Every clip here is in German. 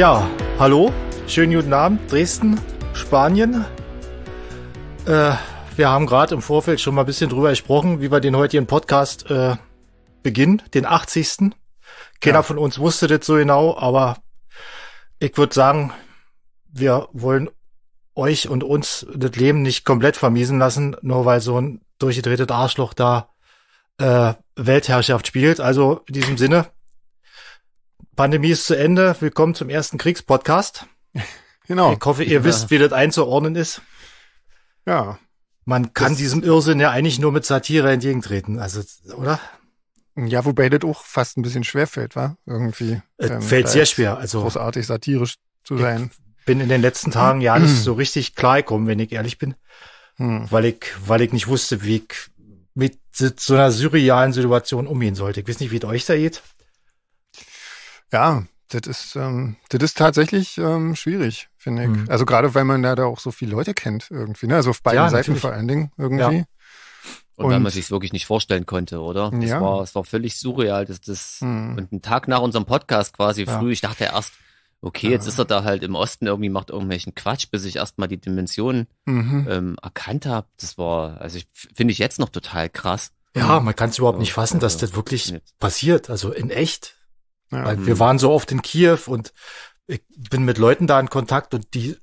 Ja, hallo, schönen guten Abend, Dresden, Spanien. Äh, wir haben gerade im Vorfeld schon mal ein bisschen drüber gesprochen, wie wir den heutigen Podcast äh, beginnen, den 80. Keiner ja. von uns wusste das so genau, aber ich würde sagen, wir wollen euch und uns das Leben nicht komplett vermiesen lassen, nur weil so ein durchgedrehtes Arschloch da äh, Weltherrschaft spielt. Also in diesem Sinne, Pandemie ist zu Ende. Willkommen zum ersten Kriegspodcast. Genau. Ich hoffe, ihr ja. wisst, wie das einzuordnen ist. Ja. Man kann das diesem Irrsinn ja eigentlich nur mit Satire entgegentreten, also, oder? Ja, wobei das auch fast ein bisschen schwer fällt, war irgendwie. Ähm, fällt sehr schwer, also. Großartig satirisch zu sein. Bin in den letzten Tagen ja nicht so richtig klar gekommen, wenn ich ehrlich bin. Hm. Weil ich, weil ich nicht wusste, wie ich mit so einer surrealen Situation umgehen sollte. Ich weiß nicht, wie es euch da geht. Ja, das ist, ähm, das ist tatsächlich ähm, schwierig, finde ich. Mhm. Also gerade weil man da, da auch so viele Leute kennt irgendwie, ne? Also auf beiden ja, Seiten vor allen Dingen irgendwie. Ja. Und, und weil man sich wirklich nicht vorstellen konnte, oder? Das ja. war, es war völlig surreal, dass das mhm. und einen Tag nach unserem Podcast quasi ja. früh, ich dachte erst, okay, jetzt ist er da halt im Osten irgendwie macht irgendwelchen Quatsch, bis ich erstmal die Dimensionen mhm. ähm, erkannt habe. Das war, also ich finde ich jetzt noch total krass. Ja, man kann es überhaupt nicht fassen, dass also das wirklich passiert, also in echt. Ja. Weil wir waren so oft in Kiew und ich bin mit Leuten da in Kontakt und die,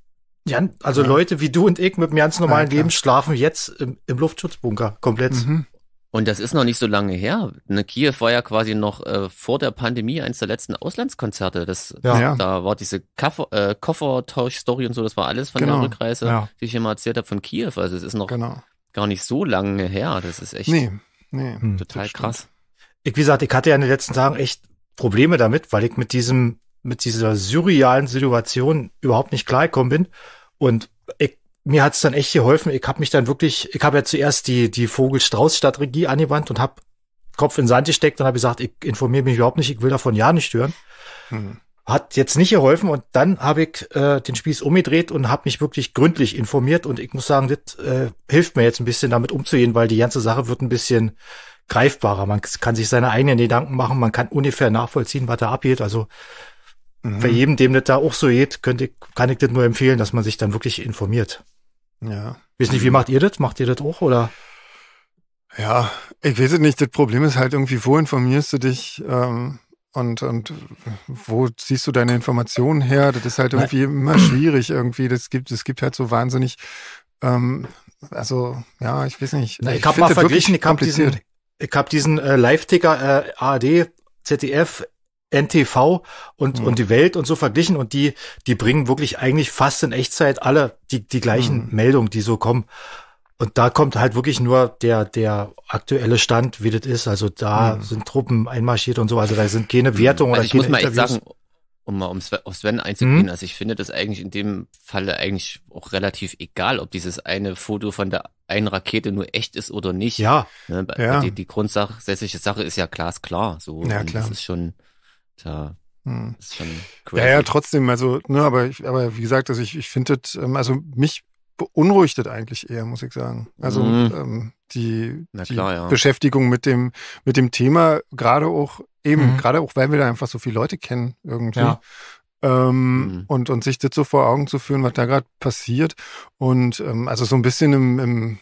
Jan, also ja. Leute wie du und ich mit einem ganz normalen ja, Leben schlafen jetzt im, im Luftschutzbunker komplett. Mhm. Und das ist noch nicht so lange her. Ne, Kiew war ja quasi noch äh, vor der Pandemie eines der letzten Auslandskonzerte. Das, ja. Da war diese Koffer, äh, Koffertausch-Story und so, das war alles von genau. der Rückreise, die ich immer erzählt habe von Kiew. Also es ist noch genau. gar nicht so lange her. Das ist echt nee, nee, total krass. Ich, wie gesagt, ich hatte ja in den letzten Tagen echt Probleme damit, weil ich mit diesem, mit dieser surrealen Situation überhaupt nicht klargekommen bin. Und ich, mir hat's dann echt geholfen. Ich habe mich dann wirklich, ich habe ja zuerst die, die Vogel-Strauß-Strategie angewandt und habe Kopf in Sand gesteckt und habe gesagt, ich informiere mich überhaupt nicht, ich will davon ja nicht hören. Hm. Hat jetzt nicht geholfen und dann habe ich äh, den Spieß umgedreht und habe mich wirklich gründlich informiert und ich muss sagen, das äh, hilft mir jetzt ein bisschen damit umzugehen, weil die ganze Sache wird ein bisschen greifbarer. Man kann sich seine eigenen Gedanken machen, man kann ungefähr nachvollziehen, was da abgeht. Also mhm. für jeden, dem das da auch so geht, könnte, kann ich das nur empfehlen, dass man sich dann wirklich informiert. Ja. Wissen nicht, wie mhm. macht ihr das? Macht ihr das auch oder? Ja, ich weiß es nicht. Das Problem ist halt irgendwie, wo informierst du dich ähm, und, und wo ziehst du deine Informationen her? Das ist halt irgendwie Nein. immer schwierig irgendwie. Das gibt, das gibt halt so wahnsinnig, ähm, also ja, ich weiß nicht. Na, ich, ich habe mal verglichen, ich habe diesen, ich habe diesen äh, Live-Ticker äh, ARD, ZDF, NTV und, mhm. und die Welt und so verglichen und die, die bringen wirklich eigentlich fast in Echtzeit alle die, die gleichen mhm. Meldungen, die so kommen. Und da kommt halt wirklich nur der, der aktuelle Stand, wie das ist. Also da mhm. sind Truppen einmarschiert und so. Also da sind keine Wertungen also oder ich keine muss mal echt sagen, um mal um Sven, auf Sven einzugehen, mhm. also ich finde das eigentlich in dem Falle eigentlich auch relativ egal, ob dieses eine Foto von der einen Rakete nur echt ist oder nicht. Ja. Ne, ja. Die, die grundsätzliche Sache ist ja glasklar. So. Ja, klar. Das ist schon, da, hm. ist schon crazy. Ja, ja, trotzdem, also, ne, aber, ich, aber wie gesagt, also ich, ich finde, ähm, also mich beunruhigt das eigentlich eher, muss ich sagen. Also mhm. ähm, die, klar, die ja. Beschäftigung mit dem, mit dem Thema, gerade auch eben, mhm. gerade auch, weil wir da einfach so viele Leute kennen irgendwie. Ja. Ähm, mhm. und, und sich das so vor Augen zu führen, was da gerade passiert. Und ähm, also so ein bisschen im, im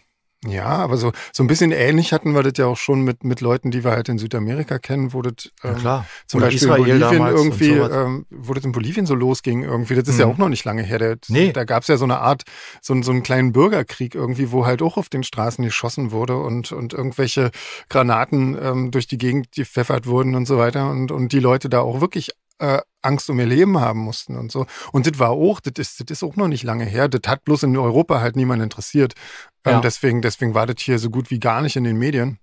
ja, aber so, so ein bisschen ähnlich hatten wir das ja auch schon mit, mit Leuten, die wir halt in Südamerika kennen, wo das ähm, ja, klar. zum Oder Beispiel Israel in Bolivien irgendwie, ähm, wo das in Bolivien so losging irgendwie, das ist mhm. ja auch noch nicht lange her. Der, nee. Da gab's ja so eine Art, so, so einen kleinen Bürgerkrieg irgendwie, wo halt auch auf den Straßen geschossen wurde und, und irgendwelche Granaten ähm, durch die Gegend gepfeffert wurden und so weiter und, und die Leute da auch wirklich äh, Angst um ihr Leben haben mussten und so. Und das war auch, das ist, das ist auch noch nicht lange her. Das hat bloß in Europa halt niemand interessiert. Ähm, ja. deswegen, deswegen war das hier so gut wie gar nicht in den Medien.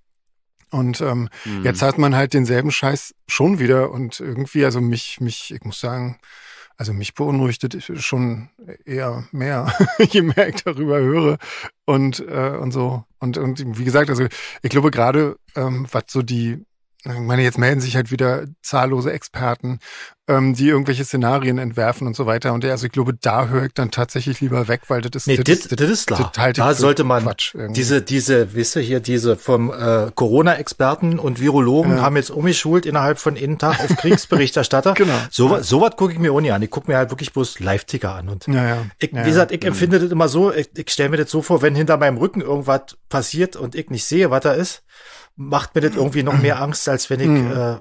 Und ähm, mhm. jetzt hat man halt denselben Scheiß schon wieder und irgendwie, also mich, mich, ich muss sagen, also mich beunruhigt das schon eher mehr, je mehr ich darüber höre und äh, und so und und wie gesagt, also ich glaube gerade ähm, was so die ich meine, jetzt melden sich halt wieder zahllose Experten, ähm, die irgendwelche Szenarien entwerfen und so weiter. Und also ich glaube, da höre ich dann tatsächlich lieber weg, weil das ist, nee, das, das, das ist klar. Total da sollte man Quatsch diese, diese, wisst ihr hier, diese vom äh, Corona-Experten und Virologen ja. haben jetzt umgeschult innerhalb von einen Tag auf Kriegsberichterstatter. genau. So, so was gucke ich mir ohne an. Ich gucke mir halt wirklich bloß Live-Ticker an. Und ja, ja. Ich, wie gesagt, ich empfinde das immer so, ich, ich stelle mir das so vor, wenn hinter meinem Rücken irgendwas passiert und ich nicht sehe, was da ist macht mir das irgendwie noch mehr Angst, als wenn ich mhm. äh,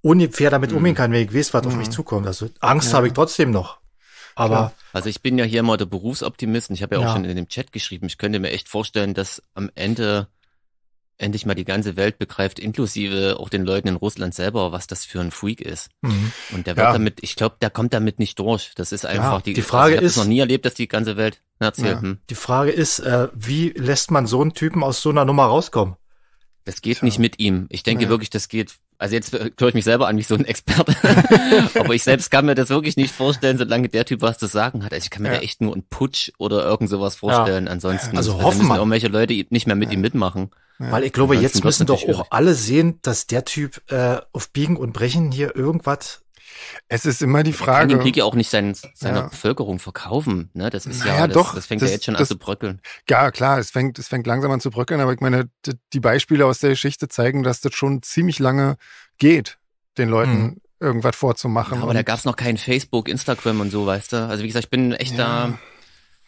ungefähr damit mhm. umgehen kann, wenn ich weiß, was mhm. auf mich mhm. zukommt. Also Angst ja. habe ich trotzdem noch. Aber Klar. also ich bin ja hier immer der Berufsoptimist und ich habe ja, ja auch schon in dem Chat geschrieben, ich könnte mir echt vorstellen, dass am Ende endlich mal die ganze Welt begreift, inklusive auch den Leuten in Russland selber, was das für ein Freak ist. Mhm. Und der wird ja. damit, ich glaube, der kommt damit nicht durch. Das ist einfach ja, die, die, Frage. Also ich habe noch nie erlebt, dass die ganze Welt erzählt. Ja. Hm. Die Frage ist, äh, wie lässt man so einen Typen aus so einer Nummer rauskommen? Das geht Tja. nicht mit ihm. Ich denke ja. wirklich, das geht. Also jetzt äh, höre ich mich selber an wie so ein Experte. Aber ich selbst kann mir das wirklich nicht vorstellen, solange der Typ was zu sagen hat. Also ich kann mir ja. da echt nur einen Putsch oder irgend sowas vorstellen. Ja. Ansonsten also, also hoffen also müssen irgendwelche Leute nicht mehr mit ihm mitmachen. Weil ich glaube, jetzt müssen doch auch alle sehen, dass der Typ äh, auf Biegen und Brechen hier irgendwas es ist immer die Frage. Kann den Krieg ja auch nicht sein, seiner ja. Bevölkerung verkaufen. Ne? Das ist naja, ja, das, doch, das fängt das, ja jetzt schon das, an zu bröckeln. Ja, klar, es fängt, es fängt langsam an zu bröckeln, aber ich meine, die, die Beispiele aus der Geschichte zeigen, dass das schon ziemlich lange geht, den Leuten mhm. irgendwas vorzumachen. Ja, aber da gab es noch kein Facebook, Instagram und so, weißt du? Also wie gesagt, ich bin echt ja. da.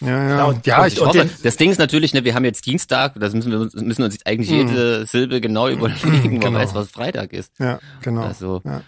Ja, ja. Genau, ja ich, ich hoffe, das Ding ist natürlich, ne, wir haben jetzt Dienstag, das müssen wir müssen uns eigentlich mhm. jede mhm. Silbe genau mhm. überlegen, genau. weil man weiß, was Freitag ist. Ja, genau. Also, ja.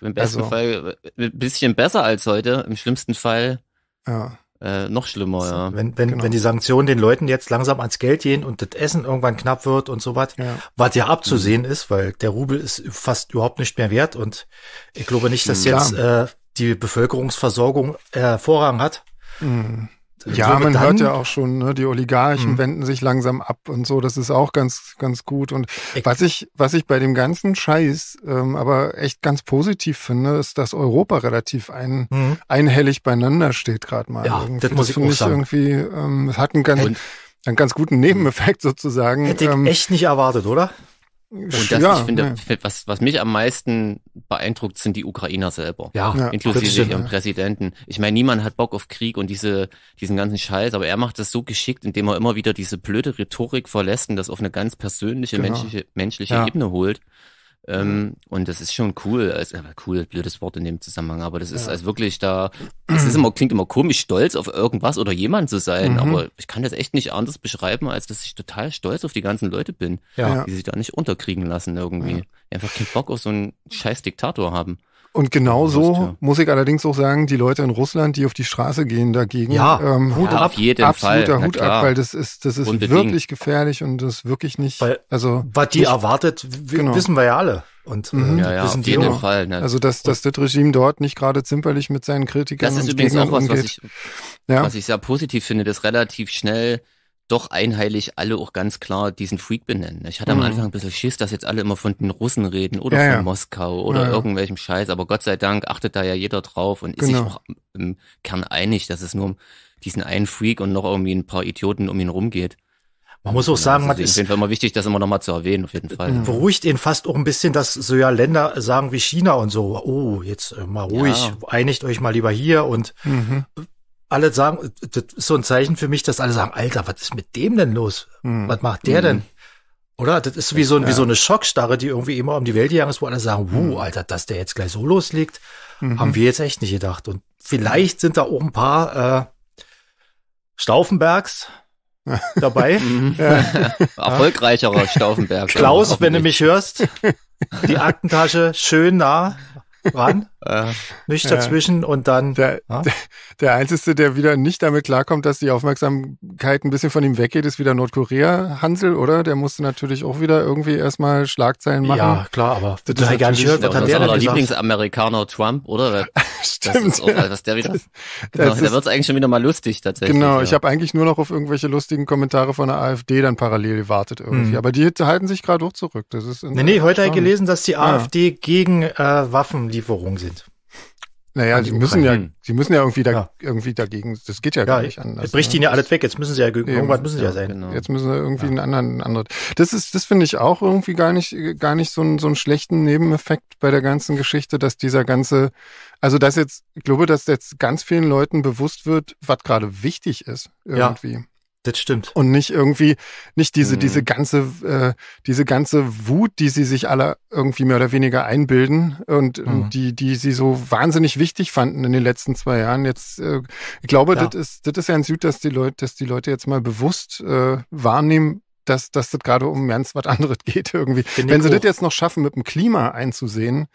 Im besten also, Fall äh, ein bisschen besser als heute, im schlimmsten Fall ja. äh, noch schlimmer. Ja. Wenn, wenn, genau. wenn die Sanktionen den Leuten jetzt langsam ans Geld gehen und das Essen irgendwann knapp wird und so was, ja. was ja abzusehen mhm. ist, weil der Rubel ist fast überhaupt nicht mehr wert und ich glaube nicht, dass jetzt äh, die Bevölkerungsversorgung äh, Vorrang hat. Mhm. Äh, ja, man hört ja auch schon, ne, die Oligarchen mhm. wenden sich langsam ab und so. Das ist auch ganz, ganz gut. Und Eck. was ich, was ich bei dem ganzen Scheiß ähm, aber echt ganz positiv finde, ist, dass Europa relativ ein, mhm. einhellig beieinander steht gerade mal. Ja, irgendwie. das muss das ich auch sagen. Irgendwie, ähm, es hat einen ganz, einen ganz guten Nebeneffekt sozusagen. Hätte ich ähm, echt nicht erwartet, oder? Und das, ja, ich finde, ja. was, was mich am meisten beeindruckt, sind die Ukrainer selber. Ja, ja inklusive ihrem Präsidenten. Ich meine, niemand hat Bock auf Krieg und diese, diesen ganzen Scheiß, aber er macht das so geschickt, indem er immer wieder diese blöde Rhetorik verlässt und das auf eine ganz persönliche, genau. menschliche, menschliche Ebene holt. Ähm, und das ist schon cool. Also, cool, blödes Wort in dem Zusammenhang, aber das ist ja. also wirklich da, es ist immer, klingt immer komisch, stolz auf irgendwas oder jemand zu sein, mhm. aber ich kann das echt nicht anders beschreiben, als dass ich total stolz auf die ganzen Leute bin, ja. die sich da nicht unterkriegen lassen irgendwie. Ja. Die einfach keinen Bock auf so einen scheiß Diktator haben. Und genauso ja. muss ich allerdings auch sagen, die Leute in Russland, die auf die Straße gehen dagegen, ja, ähm, Hut ja, ab, auf jeden absoluter Fall. Hut ab, weil das ist, das ist Unbedingt. wirklich gefährlich und das ist wirklich nicht, weil, also. Was die nicht, erwartet, genau. wissen wir ja alle. Und äh, mhm. ja, ja, auf jeden auch. Fall. Ne? Also dass, dass das Regime dort nicht gerade zimperlich mit seinen Kritikern Das ist übrigens Gegnern auch was, umgeht. was ich, ja? was ich sehr positiv finde, dass relativ schnell doch einheilig alle auch ganz klar diesen Freak benennen. Ich hatte mhm. am Anfang ein bisschen Schiss, dass jetzt alle immer von den Russen reden oder ja, von ja. Moskau oder ja, irgendwelchem Scheiß, aber Gott sei Dank achtet da ja jeder drauf und genau. ist sich genau. auch im Kern einig, dass es nur um diesen einen Freak und noch irgendwie ein paar Idioten um ihn rumgeht. Man muss auch genau, sagen, man ist. Auf jeden Fall immer wichtig, das immer nochmal zu erwähnen, auf jeden äh, Fall. Beruhigt ihn fast auch ein bisschen, dass so ja Länder sagen wie China und so, oh, jetzt äh, mal ruhig, ja. einigt euch mal lieber hier und mhm alle sagen, das ist so ein Zeichen für mich, dass alle sagen, Alter, was ist mit dem denn los? Mhm. Was macht der mhm. denn? Oder? Das ist wie so, ein, ja. wie so eine Schockstarre, die irgendwie immer um die Welt gegangen ist, wo alle sagen, wuh, hm. Alter, dass der jetzt gleich so loslegt, mhm. haben wir jetzt echt nicht gedacht. Und vielleicht sind da auch ein paar äh, Staufenbergs dabei. Mhm. Erfolgreicherer Staufenberg. Klaus, wenn du mich hörst, die Aktentasche schön nah ran. Äh, nicht äh, dazwischen äh, und dann. Der, der, Einzige, der wieder nicht damit klarkommt, dass die Aufmerksamkeit ein bisschen von ihm weggeht, ist wieder Nordkorea Hansel, oder? Der musste natürlich auch wieder irgendwie erstmal Schlagzeilen machen. Ja, klar, aber das, das ist gar nicht gehört, was hat der unser Lieblingsamerikaner Trump, oder? Stimmt. Auch, äh, was der wieder. Das, genau, das da wird's eigentlich schon wieder mal lustig tatsächlich. Genau, ja. ich habe eigentlich nur noch auf irgendwelche lustigen Kommentare von der AfD dann parallel gewartet irgendwie. Mhm. Aber die halten sich gerade auch zurück. Das ist nee, nee, heute habe ich gelesen, dass die ja. AfD gegen äh, Waffenlieferung sind. Naja, sie müssen ja, sie müssen ja irgendwie, da, ja. irgendwie dagegen, das geht ja, ja gar nicht anders. Jetzt bricht ne? ihnen ja alles weg, jetzt müssen sie ja, irgendwas müssen sie ja, ja sein. Genau. Jetzt müssen sie irgendwie einen anderen, einen anderen. Das ist, das finde ich auch irgendwie gar nicht, gar nicht so, ein, so einen schlechten Nebeneffekt bei der ganzen Geschichte, dass dieser ganze, also dass jetzt, ich glaube, dass jetzt ganz vielen Leuten bewusst wird, was gerade wichtig ist, irgendwie. Das stimmt. Und nicht irgendwie, nicht diese, mhm. diese ganze, äh, diese ganze Wut, die sie sich alle irgendwie mehr oder weniger einbilden und, mhm. und die, die sie so wahnsinnig wichtig fanden in den letzten zwei Jahren. Jetzt, äh, ich glaube, ja. das ist, das ist ja ein Süd, dass die Leute, dass die Leute jetzt mal bewusst äh, wahrnehmen, dass, dass das gerade um ganz was anderes geht irgendwie. Wenn sie hoch. das jetzt noch schaffen, mit dem Klima einzusehen,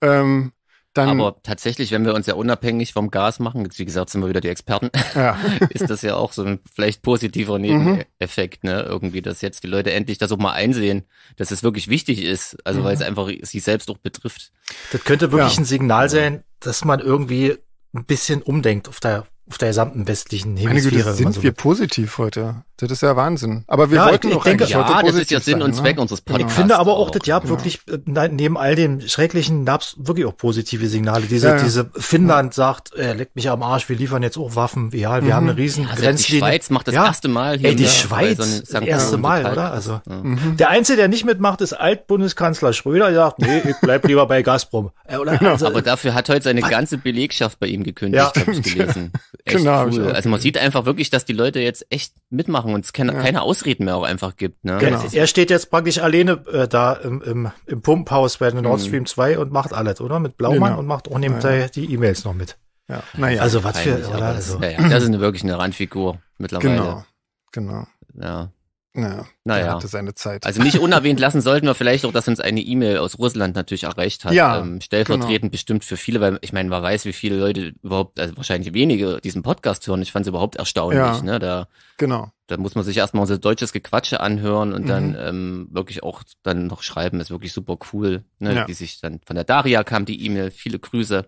ähm, dann, Aber tatsächlich, wenn wir uns ja unabhängig vom Gas machen, wie gesagt sind wir wieder die Experten, ja. ist das ja auch so ein vielleicht positiver Nebeneffekt, mhm. ne? Irgendwie, dass jetzt die Leute endlich das auch mal einsehen, dass es wirklich wichtig ist. Also mhm. weil es einfach sie selbst auch betrifft. Das könnte wirklich ja. ein Signal sein, dass man irgendwie ein bisschen umdenkt auf der auf der gesamten westlichen Hemisphäre. Meine Güte, sind so wir positiv heute. Das ist ja Wahnsinn. Aber wir ja, wollten ich, ich doch denke, ja, das ist ja Sinn sein, und ne? Zweck ne? unseres genau. Podcasts. Ich finde aber auch, auch das Jahr genau. wirklich, äh, neben all den Schrecklichen, gab es wirklich auch positive Signale. Diese, ja, ja. diese Finnland sagt, äh, leckt mich am Arsch, wir liefern jetzt auch Waffen. Ja, wir mhm. haben eine mhm. riesen ja, also Grenzlinie. Die Schweiz macht das erste Mal hier. Ey, die Schweiz, so das erste Mal, oder? Also mhm. Der Einzige, der nicht mitmacht, ist Altbundeskanzler Schröder. Der sagt, nee, ich bleib lieber bei Gazprom. Äh, genau. also, aber dafür hat heute seine ganze Belegschaft bei ihm gekündigt, ja. habe ich gelesen. Echt genau, cool. Also man sieht einfach wirklich, dass die Leute jetzt echt mitmachen machen und es keine, ja. keine Ausreden mehr auch einfach gibt. Ne? Genau. Er steht jetzt praktisch alleine äh, da im, im, im Pumphaus bei Nord mhm. Stream 2 und macht alles, oder? Mit Blaumann genau. und macht auch nebenbei ja. die E-Mails noch mit. Ja. Naja, also was für, oder? Das, also. ja, das ist eine, wirklich eine Randfigur mittlerweile. Genau, genau. Ja. Ja, naja. hatte seine Zeit. Also nicht unerwähnt lassen sollten wir vielleicht auch, dass uns eine E-Mail aus Russland natürlich erreicht hat. Ja, ähm, stellvertretend genau. bestimmt für viele, weil ich meine, man weiß, wie viele Leute überhaupt, also wahrscheinlich wenige, diesen Podcast hören. Ich fand es überhaupt erstaunlich. Ja, ne? da, genau. Da muss man sich erstmal unser deutsches Gequatsche anhören und mhm. dann ähm, wirklich auch dann noch schreiben, ist wirklich super cool. Ne? Ja. Die sich dann von der Daria kam die E-Mail, viele Grüße,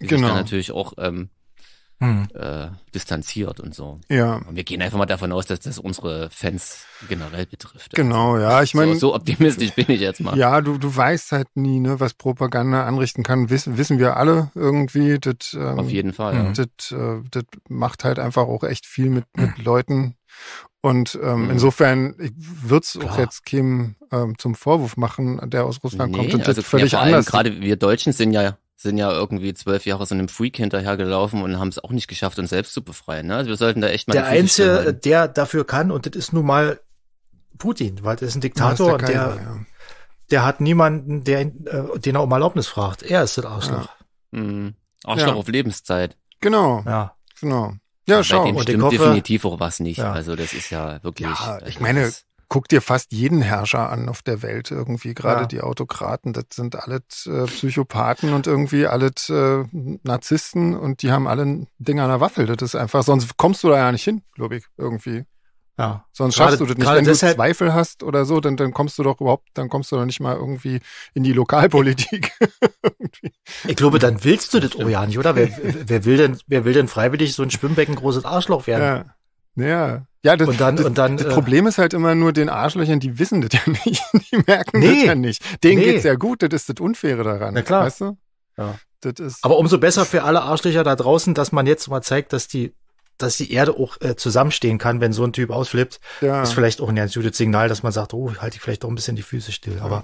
die genau. sich dann genau. natürlich auch ähm, hm. äh, distanziert und so. Ja. Und wir gehen einfach mal davon aus, dass das unsere Fans generell betrifft. Genau, also. ja. Ich meine. So, so, optimistisch bin ich jetzt mal. Ja, du, du weißt halt nie, ne, was Propaganda anrichten kann. Wiss, wissen wir alle irgendwie. Das, ähm, Auf jeden Fall, ja. Das, äh, das macht halt einfach auch echt viel mit, mit Leuten. Und ähm, mhm. insofern würde es auch jetzt Kim ähm, zum Vorwurf machen, der aus Russland nee, kommt. Das also, ist völlig ja, anders. Gerade wir Deutschen sind ja sind ja irgendwie zwölf Jahre so einem Freak hinterhergelaufen und haben es auch nicht geschafft, uns selbst zu befreien. Ne? Also wir sollten da echt mal. Der Einzige, der dafür kann, und das ist nun mal Putin, weil das ist ein Diktator ist der, keiner, der, ja. der, hat niemanden, der, äh, den er um Erlaubnis fragt. Er ist das Arschloch. Ja. Mhm. Arschloch ja. auf Lebenszeit. Genau. Ja. Genau. Ja, schau. Bei dem und stimmt hoffe, definitiv auch was nicht. Also das ist ja wirklich. Ja, ich also meine, guck dir fast jeden Herrscher an auf der Welt irgendwie, gerade ja. die Autokraten, das sind alle äh, Psychopathen und irgendwie alle äh, Narzissten und die haben alle ein Ding an der Waffel. Das ist einfach, sonst kommst du da ja nicht hin, glaube ich, irgendwie. Ja. Sonst gerade, schaffst du das nicht. Wenn deshalb, du Zweifel hast oder so, dann, dann kommst du doch überhaupt, dann kommst du doch nicht mal irgendwie in die Lokalpolitik. ich glaube, dann willst du das, auch ja nicht, oder? Wer, wer will denn, wer will denn freiwillig so ein Schwimmbecken großes Arschloch werden? Ja. Ja, ja, das, und dann, das, und dann, das äh, Problem ist halt immer nur den Arschlöchern, die wissen das ja nicht, die merken nee, das ja nicht. Denen nee. geht's ja gut, das ist das Unfaire daran. Na klar. Weißt du? Ja. Das ist, Aber umso besser für alle Arschlöcher da draußen, dass man jetzt mal zeigt, dass die, dass die Erde auch äh, zusammenstehen kann, wenn so ein Typ ausflippt. Ja. Ist vielleicht auch ein ganz gutes Signal, dass man sagt, oh, halte ich vielleicht doch ein bisschen die Füße still. Ja. Aber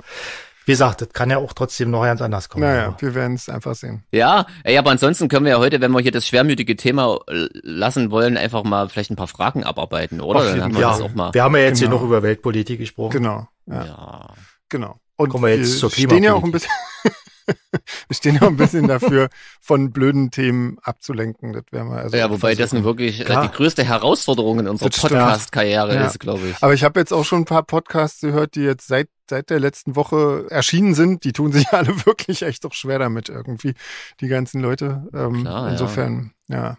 wie gesagt, das kann ja auch trotzdem noch ganz anders kommen. Naja, aber. wir werden es einfach sehen. Ja, ey, aber ansonsten können wir ja heute, wenn wir hier das schwermütige Thema lassen wollen, einfach mal vielleicht ein paar Fragen abarbeiten, oder? Dann haben wir ja, das auch mal. Wir haben ja jetzt genau. hier noch über Weltpolitik gesprochen. Genau. Ja. ja. Genau. Und Kommen wir jetzt wir zur Klimapolitik. Stehen ja auch ein bisschen wir stehen auch ein bisschen dafür, von blöden Themen abzulenken. Das wäre mal also ja, wobei das eine wirklich äh, Klar. die größte Herausforderung in unserer Podcast-Karriere ja. ist, glaube ich. Aber ich habe jetzt auch schon ein paar Podcasts gehört, die jetzt seit seit der letzten Woche erschienen sind. Die tun sich alle wirklich echt doch schwer damit irgendwie, die ganzen Leute. Ähm, Klar, insofern, ja. ja.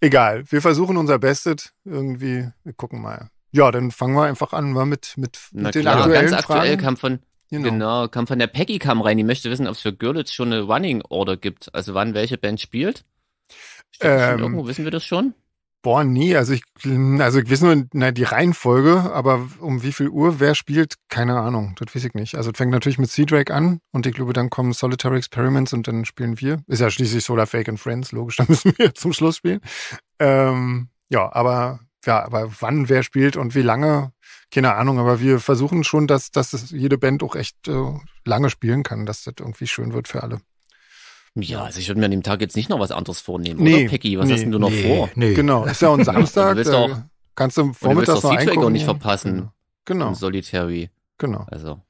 Egal. Wir versuchen unser Bestes irgendwie. Wir gucken mal. Ja, dann fangen wir einfach an, mal mit, mit, mit Na den klar, aktuellen ganz aktuell Fragen. kam von Genau. genau, kam von der Peggy kam rein. Die möchte wissen, ob es für Görlitz schon eine Running Order gibt. Also wann welche Band spielt. Ähm, irgendwo wissen wir das schon? Boah, nee, also ich, also ich weiß nur na, die Reihenfolge, aber um wie viel Uhr wer spielt, keine Ahnung, das weiß ich nicht. Also es fängt natürlich mit c Drake an und ich glaube, dann kommen Solitary Experiments und dann spielen wir. Ist ja schließlich Solar Fake and Friends, logisch, dann müssen wir zum Schluss spielen. Ähm, ja, aber ja, aber wann wer spielt und wie lange, keine Ahnung, aber wir versuchen schon, dass, dass jede Band auch echt äh, lange spielen kann, dass das irgendwie schön wird für alle. Ja, also ich würde mir an dem Tag jetzt nicht noch was anderes vornehmen, nee, oder Peggy? Was nee, hast denn du noch nee, vor? Nee. Genau, ist ja auch ein Samstag. du auch, kannst du vormittags noch eingucken. auch nicht verpassen. Genau. Im genau. Solitary. Genau. Also,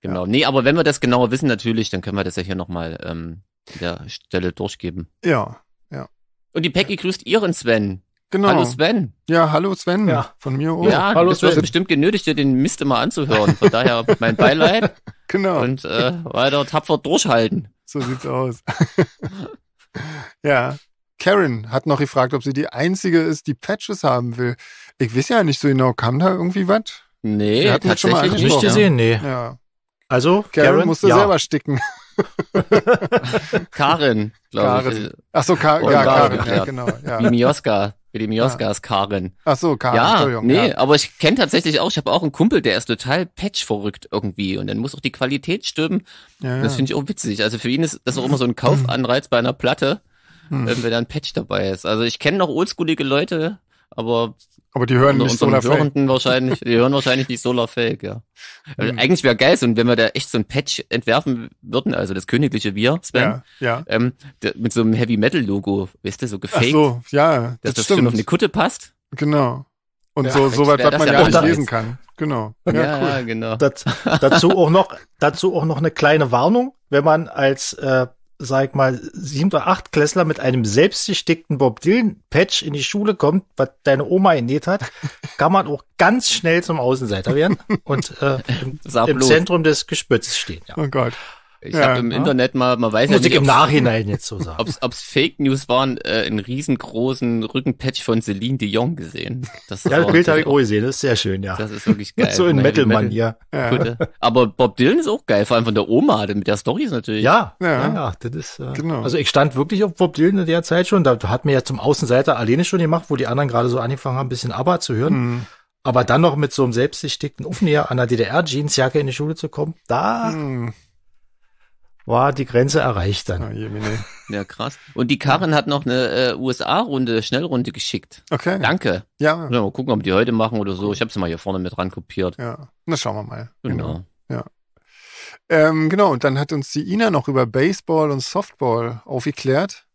genau. Ja. Nee, aber wenn wir das genauer wissen natürlich, dann können wir das ja hier nochmal ähm, an der Stelle durchgeben. Ja, ja. Und die Peggy grüßt ihren Sven. Genau. Hallo Sven. Ja, hallo Sven. Ja. Von mir auch. Ja, hallo Sven. du Sven. bestimmt genötigt, dir den Mist immer anzuhören. Von daher mein Beileid. genau. Und äh, weiter tapfer durchhalten. So sieht's aus. ja. Karen hat noch gefragt, ob sie die einzige ist, die Patches haben will. Ich weiß ja nicht so genau, kam da irgendwie was? Nee, hat man schon mal nicht gesehen, nee. Ja. Also, Karen, Karen musste ja. selber sticken. Karen, glaube ich. Achso, Ka ja, Karin, ja, genau. Ja. Wie Mioska. Mit dem Josgas Karen. Ach so, Karen, ja, Entschuldigung. Nee, ja. aber ich kenne tatsächlich auch, ich habe auch einen Kumpel, der ist total patchverrückt irgendwie und dann muss auch die Qualität stimmen. ja. Das finde ich auch witzig. Also für ihn ist das auch immer so ein Kaufanreiz bei einer Platte, hm. wenn da ein Patch dabei ist. Also ich kenne noch oldschoolige Leute, aber aber die hören nicht solarfähig. wahrscheinlich, die hören wahrscheinlich nicht solarfähig, ja. Also hm. Eigentlich wäre geil, und wenn wir da echt so ein Patch entwerfen würden, also das königliche Wir, Sven, ja, ja. Ähm, mit so einem Heavy Metal Logo, weißt du, so gefaked. Ach so, ja, dass das stimmt. schön auf eine Kutte passt. Genau. Und ja, so, so weit, was man ja nicht lesen kann. Genau. Ja, ja cool. genau. Das, dazu auch noch, dazu auch noch eine kleine Warnung, wenn man als äh, sag ich mal, sieben oder acht Klässler mit einem selbstgestickten Bob Dylan Patch in die Schule kommt, was deine Oma genäht hat, kann man auch ganz schnell zum Außenseiter werden und äh, im, im Zentrum des Gespötzes stehen. Ja. Oh Gott. Ich ja, habe im ja. Ne? Internet mal, man weiß Musik ja nicht, im Nachhinein jetzt so sagen. Ob's, ob's Fake News waren, äh, einen riesengroßen Rückenpatch von Celine Dion gesehen. Das ja, das Bild habe ich auch gesehen, das ist sehr schön, ja. Das ist wirklich geil. So ein Metal-Mann, Metal ja. Kunde. Aber Bob Dylan ist auch geil, vor allem von der Oma, mit der Story ist natürlich. Ja, ja, ja, das ist, äh, genau. also ich stand wirklich auf Bob Dylan in der Zeit schon, da hat mir ja zum Außenseiter alleine schon gemacht, wo die anderen gerade so angefangen haben, ein bisschen ABBA zu hören. Hm. Aber dann noch mit so einem selbstgestickten Aufnäher an der DDR-Jeansjacke in die Schule zu kommen, da hm war die Grenze erreicht dann. Oh ja, krass. Und die Karin hat noch eine äh, USA-Runde, Schnellrunde geschickt. Okay. Danke. Ja. ja. Mal gucken, ob die heute machen oder so. Ich habe sie mal hier vorne mit ran kopiert. Ja. Na, schauen wir mal. Genau. genau. Ja. Ähm, genau, und dann hat uns die Ina noch über Baseball und Softball aufgeklärt.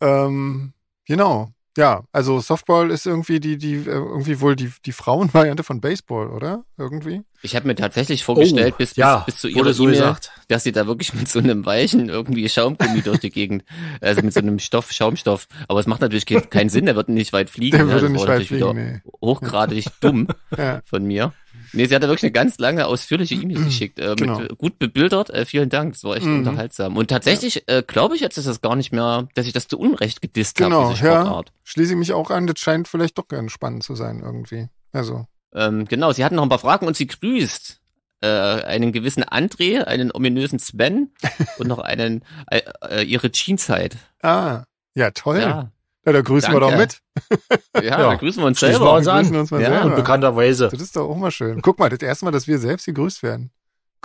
Ähm, genau. Ja, also Softball ist irgendwie die, die, äh, irgendwie wohl die, die Frauenvariante von Baseball, oder? Irgendwie? Ich habe mir tatsächlich oh, vorgestellt, oh, bis, bis, ja, bis zu ihrer so E-Mail, dass sie da wirklich mit so einem weichen irgendwie Schaumgummi durch die Gegend, also mit so einem Stoff, Schaumstoff. Aber es macht natürlich keinen Sinn, der wird nicht weit fliegen. Der ja, ne? würde nicht weit fliegen, nee. Hochgradig dumm ja. von mir. Nee, sie hat da wirklich eine ganz lange, ausführliche E-Mail geschickt, äh, genau. gut bebildert. Äh, vielen Dank, das war echt mhm. unterhaltsam. Und tatsächlich ja. äh, glaube ich jetzt, ist das gar nicht mehr, dass ich das zu Unrecht gedisst genau, habe, diese Sportart. Ja, schließe ich mich auch an, das scheint vielleicht doch ganz spannend zu sein irgendwie. Also ähm, genau, sie hatten noch ein paar Fragen und sie grüßt äh, einen gewissen André, einen ominösen Sven und noch einen äh, äh ihre Teenzeit. Ah, ja, toll. Ja. ja da grüßen Danke. wir doch mit. Ja, ja, da grüßen wir uns selber. Wir uns an. Grüßen uns mal ja, selber. Und bekannterweise. Das ist doch auch mal schön. Guck mal, das erste Mal, dass wir selbst gegrüßt werden.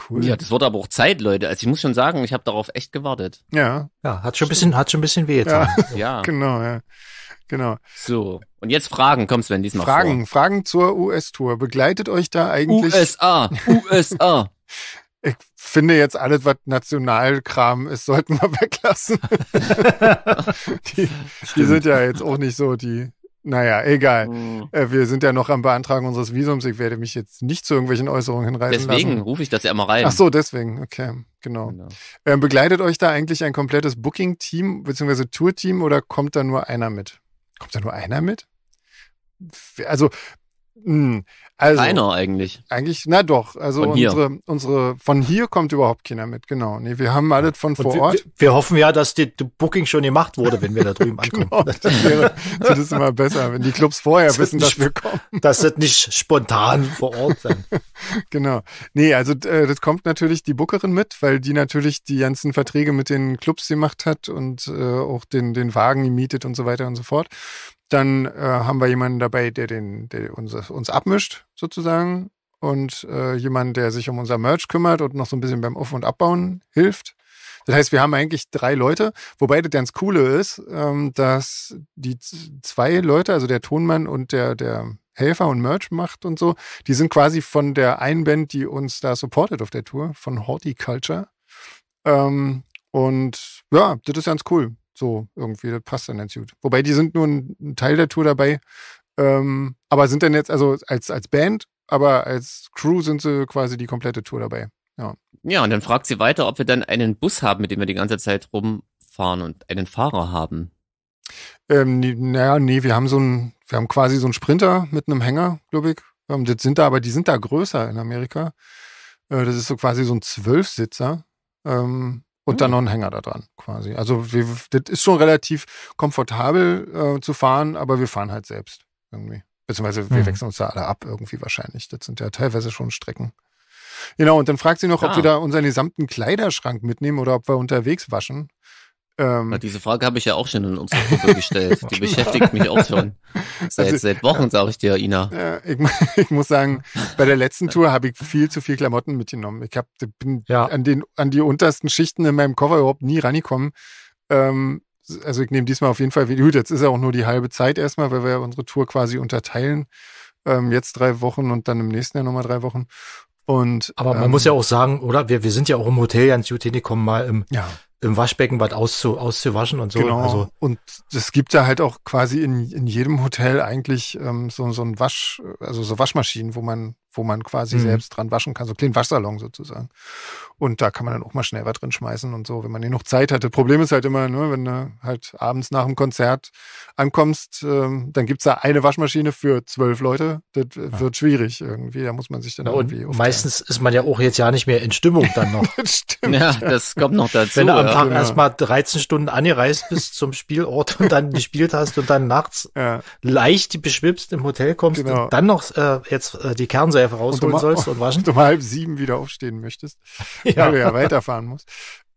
Cool. Ja, das wurde aber auch Zeit, Leute. Also ich muss schon sagen, ich habe darauf echt gewartet. Ja. Ja, hat schon ein bisschen, hat schon ein bisschen weh getan. Ja, ja. genau, ja. Genau. So, und jetzt Fragen. Komm, Sven, diesmal Fragen, vor. Fragen zur US-Tour. Begleitet euch da eigentlich... USA, USA. ich finde jetzt alles, was Nationalkram ist, sollten wir weglassen. die, die sind ja jetzt auch nicht so die, naja, egal. Mhm. Wir sind ja noch am Beantragen unseres Visums. Ich werde mich jetzt nicht zu irgendwelchen Äußerungen hinreißen deswegen lassen. rufe ich das ja immer rein. Ach so, deswegen. Okay, genau. genau. Ähm, begleitet euch da eigentlich ein komplettes Booking-Team bzw. Tour-Team oder kommt da nur einer mit? Kommt da nur einer mit? Also hm, also, Keiner eigentlich. Eigentlich, na doch. Also unsere, unsere, von hier kommt überhaupt keiner mit, genau. Nee, wir haben alles von vor wir, Ort. Wir, hoffen ja, dass die, die, Booking schon gemacht wurde, wenn wir da drüben ankommen. genau, das wäre das ist immer besser, wenn die Clubs vorher das wissen, dass wir kommen. Das wird nicht spontan vor Ort sein. genau. Nee, also äh, das kommt natürlich die Bookerin mit, weil die natürlich die ganzen Verträge mit den Clubs gemacht hat und äh, auch den, den Wagen gemietet und so weiter und so fort. Dann äh, haben wir jemanden dabei, der, den, der uns, uns abmischt, sozusagen. Und äh, jemanden, der sich um unser Merch kümmert und noch so ein bisschen beim Auf- und Abbauen hilft. Das heißt, wir haben eigentlich drei Leute, wobei das ganz Coole ist, ähm, dass die zwei Leute, also der Tonmann und der, der Helfer und Merch macht und so, die sind quasi von der einen Band, die uns da supportet auf der Tour, von Horticulture. Ähm, und ja, das ist ganz cool. So irgendwie, das passt dann ganz gut. Wobei die sind nur ein, ein Teil der Tour dabei. Ähm, aber sind dann jetzt, also als, als Band, aber als Crew sind sie quasi die komplette Tour dabei. Ja. ja, und dann fragt sie weiter, ob wir dann einen Bus haben, mit dem wir die ganze Zeit rumfahren und einen Fahrer haben. Ähm, nee, naja, nee, wir haben so ein, wir haben quasi so einen Sprinter mit einem Hänger, glaube ich. Ähm, das sind da, aber die sind da größer in Amerika. Äh, das ist so quasi so ein Zwölfsitzer. Ähm, und dann mhm. noch ein Hänger da dran, quasi. Also wir, das ist schon relativ komfortabel äh, zu fahren, aber wir fahren halt selbst irgendwie. Beziehungsweise wir mhm. wechseln uns da alle ab irgendwie wahrscheinlich. Das sind ja teilweise schon Strecken. Genau, und dann fragt sie noch, ah. ob wir ah. da unseren gesamten Kleiderschrank mitnehmen oder ob wir unterwegs waschen. Ähm, diese Frage habe ich ja auch schon in unserer Gruppe gestellt. Die genau. beschäftigt mich auch schon. Seit, also, seit Wochen, ja, sage ich dir, Ina. Ja, ich, ich, muss sagen, bei der letzten Tour habe ich viel zu viel Klamotten mitgenommen. Ich hab, bin ja. an, den, an die untersten Schichten in meinem Koffer überhaupt nie rangekommen. Ähm, also ich nehme diesmal auf jeden Fall, gut, jetzt ist ja auch nur die halbe Zeit erstmal, weil wir ja unsere Tour quasi unterteilen. Ähm, jetzt drei Wochen und dann im nächsten Jahr nochmal drei Wochen. Und, Aber man ähm, muss ja auch sagen, oder? Wir, wir sind ja auch im Hotel, ja Jans Jutini kommen mal im ja im Waschbecken was auszu, auszuwaschen und so. Genau. Also, und es gibt ja halt auch quasi in, in jedem Hotel eigentlich ähm, so, so ein Wasch, also so Waschmaschinen, wo man, wo man quasi mhm. selbst dran waschen kann, so einen kleinen Waschsalon sozusagen. Und da kann man dann auch mal schnell was drin schmeißen und so, wenn man genug Zeit hatte. Problem ist halt immer, ne, wenn du halt abends nach dem Konzert ankommst, ähm, dann es da eine Waschmaschine für zwölf Leute. Das ja. wird schwierig irgendwie. Da muss man sich dann Na, irgendwie. Meistens ist man ja auch jetzt ja nicht mehr in Stimmung dann noch. das stimmt. Ja, das kommt noch dazu. Wenn du am ja, genau. erstmal 13 Stunden angereist bist zum Spielort und dann gespielt hast und dann nachts ja. leicht beschwipst im Hotel kommst genau. und dann noch äh, jetzt äh, die Kernsäufe rausholen und sollst und waschen. Und um halb sieben wieder aufstehen möchtest, ja. weil du ja weiterfahren musst.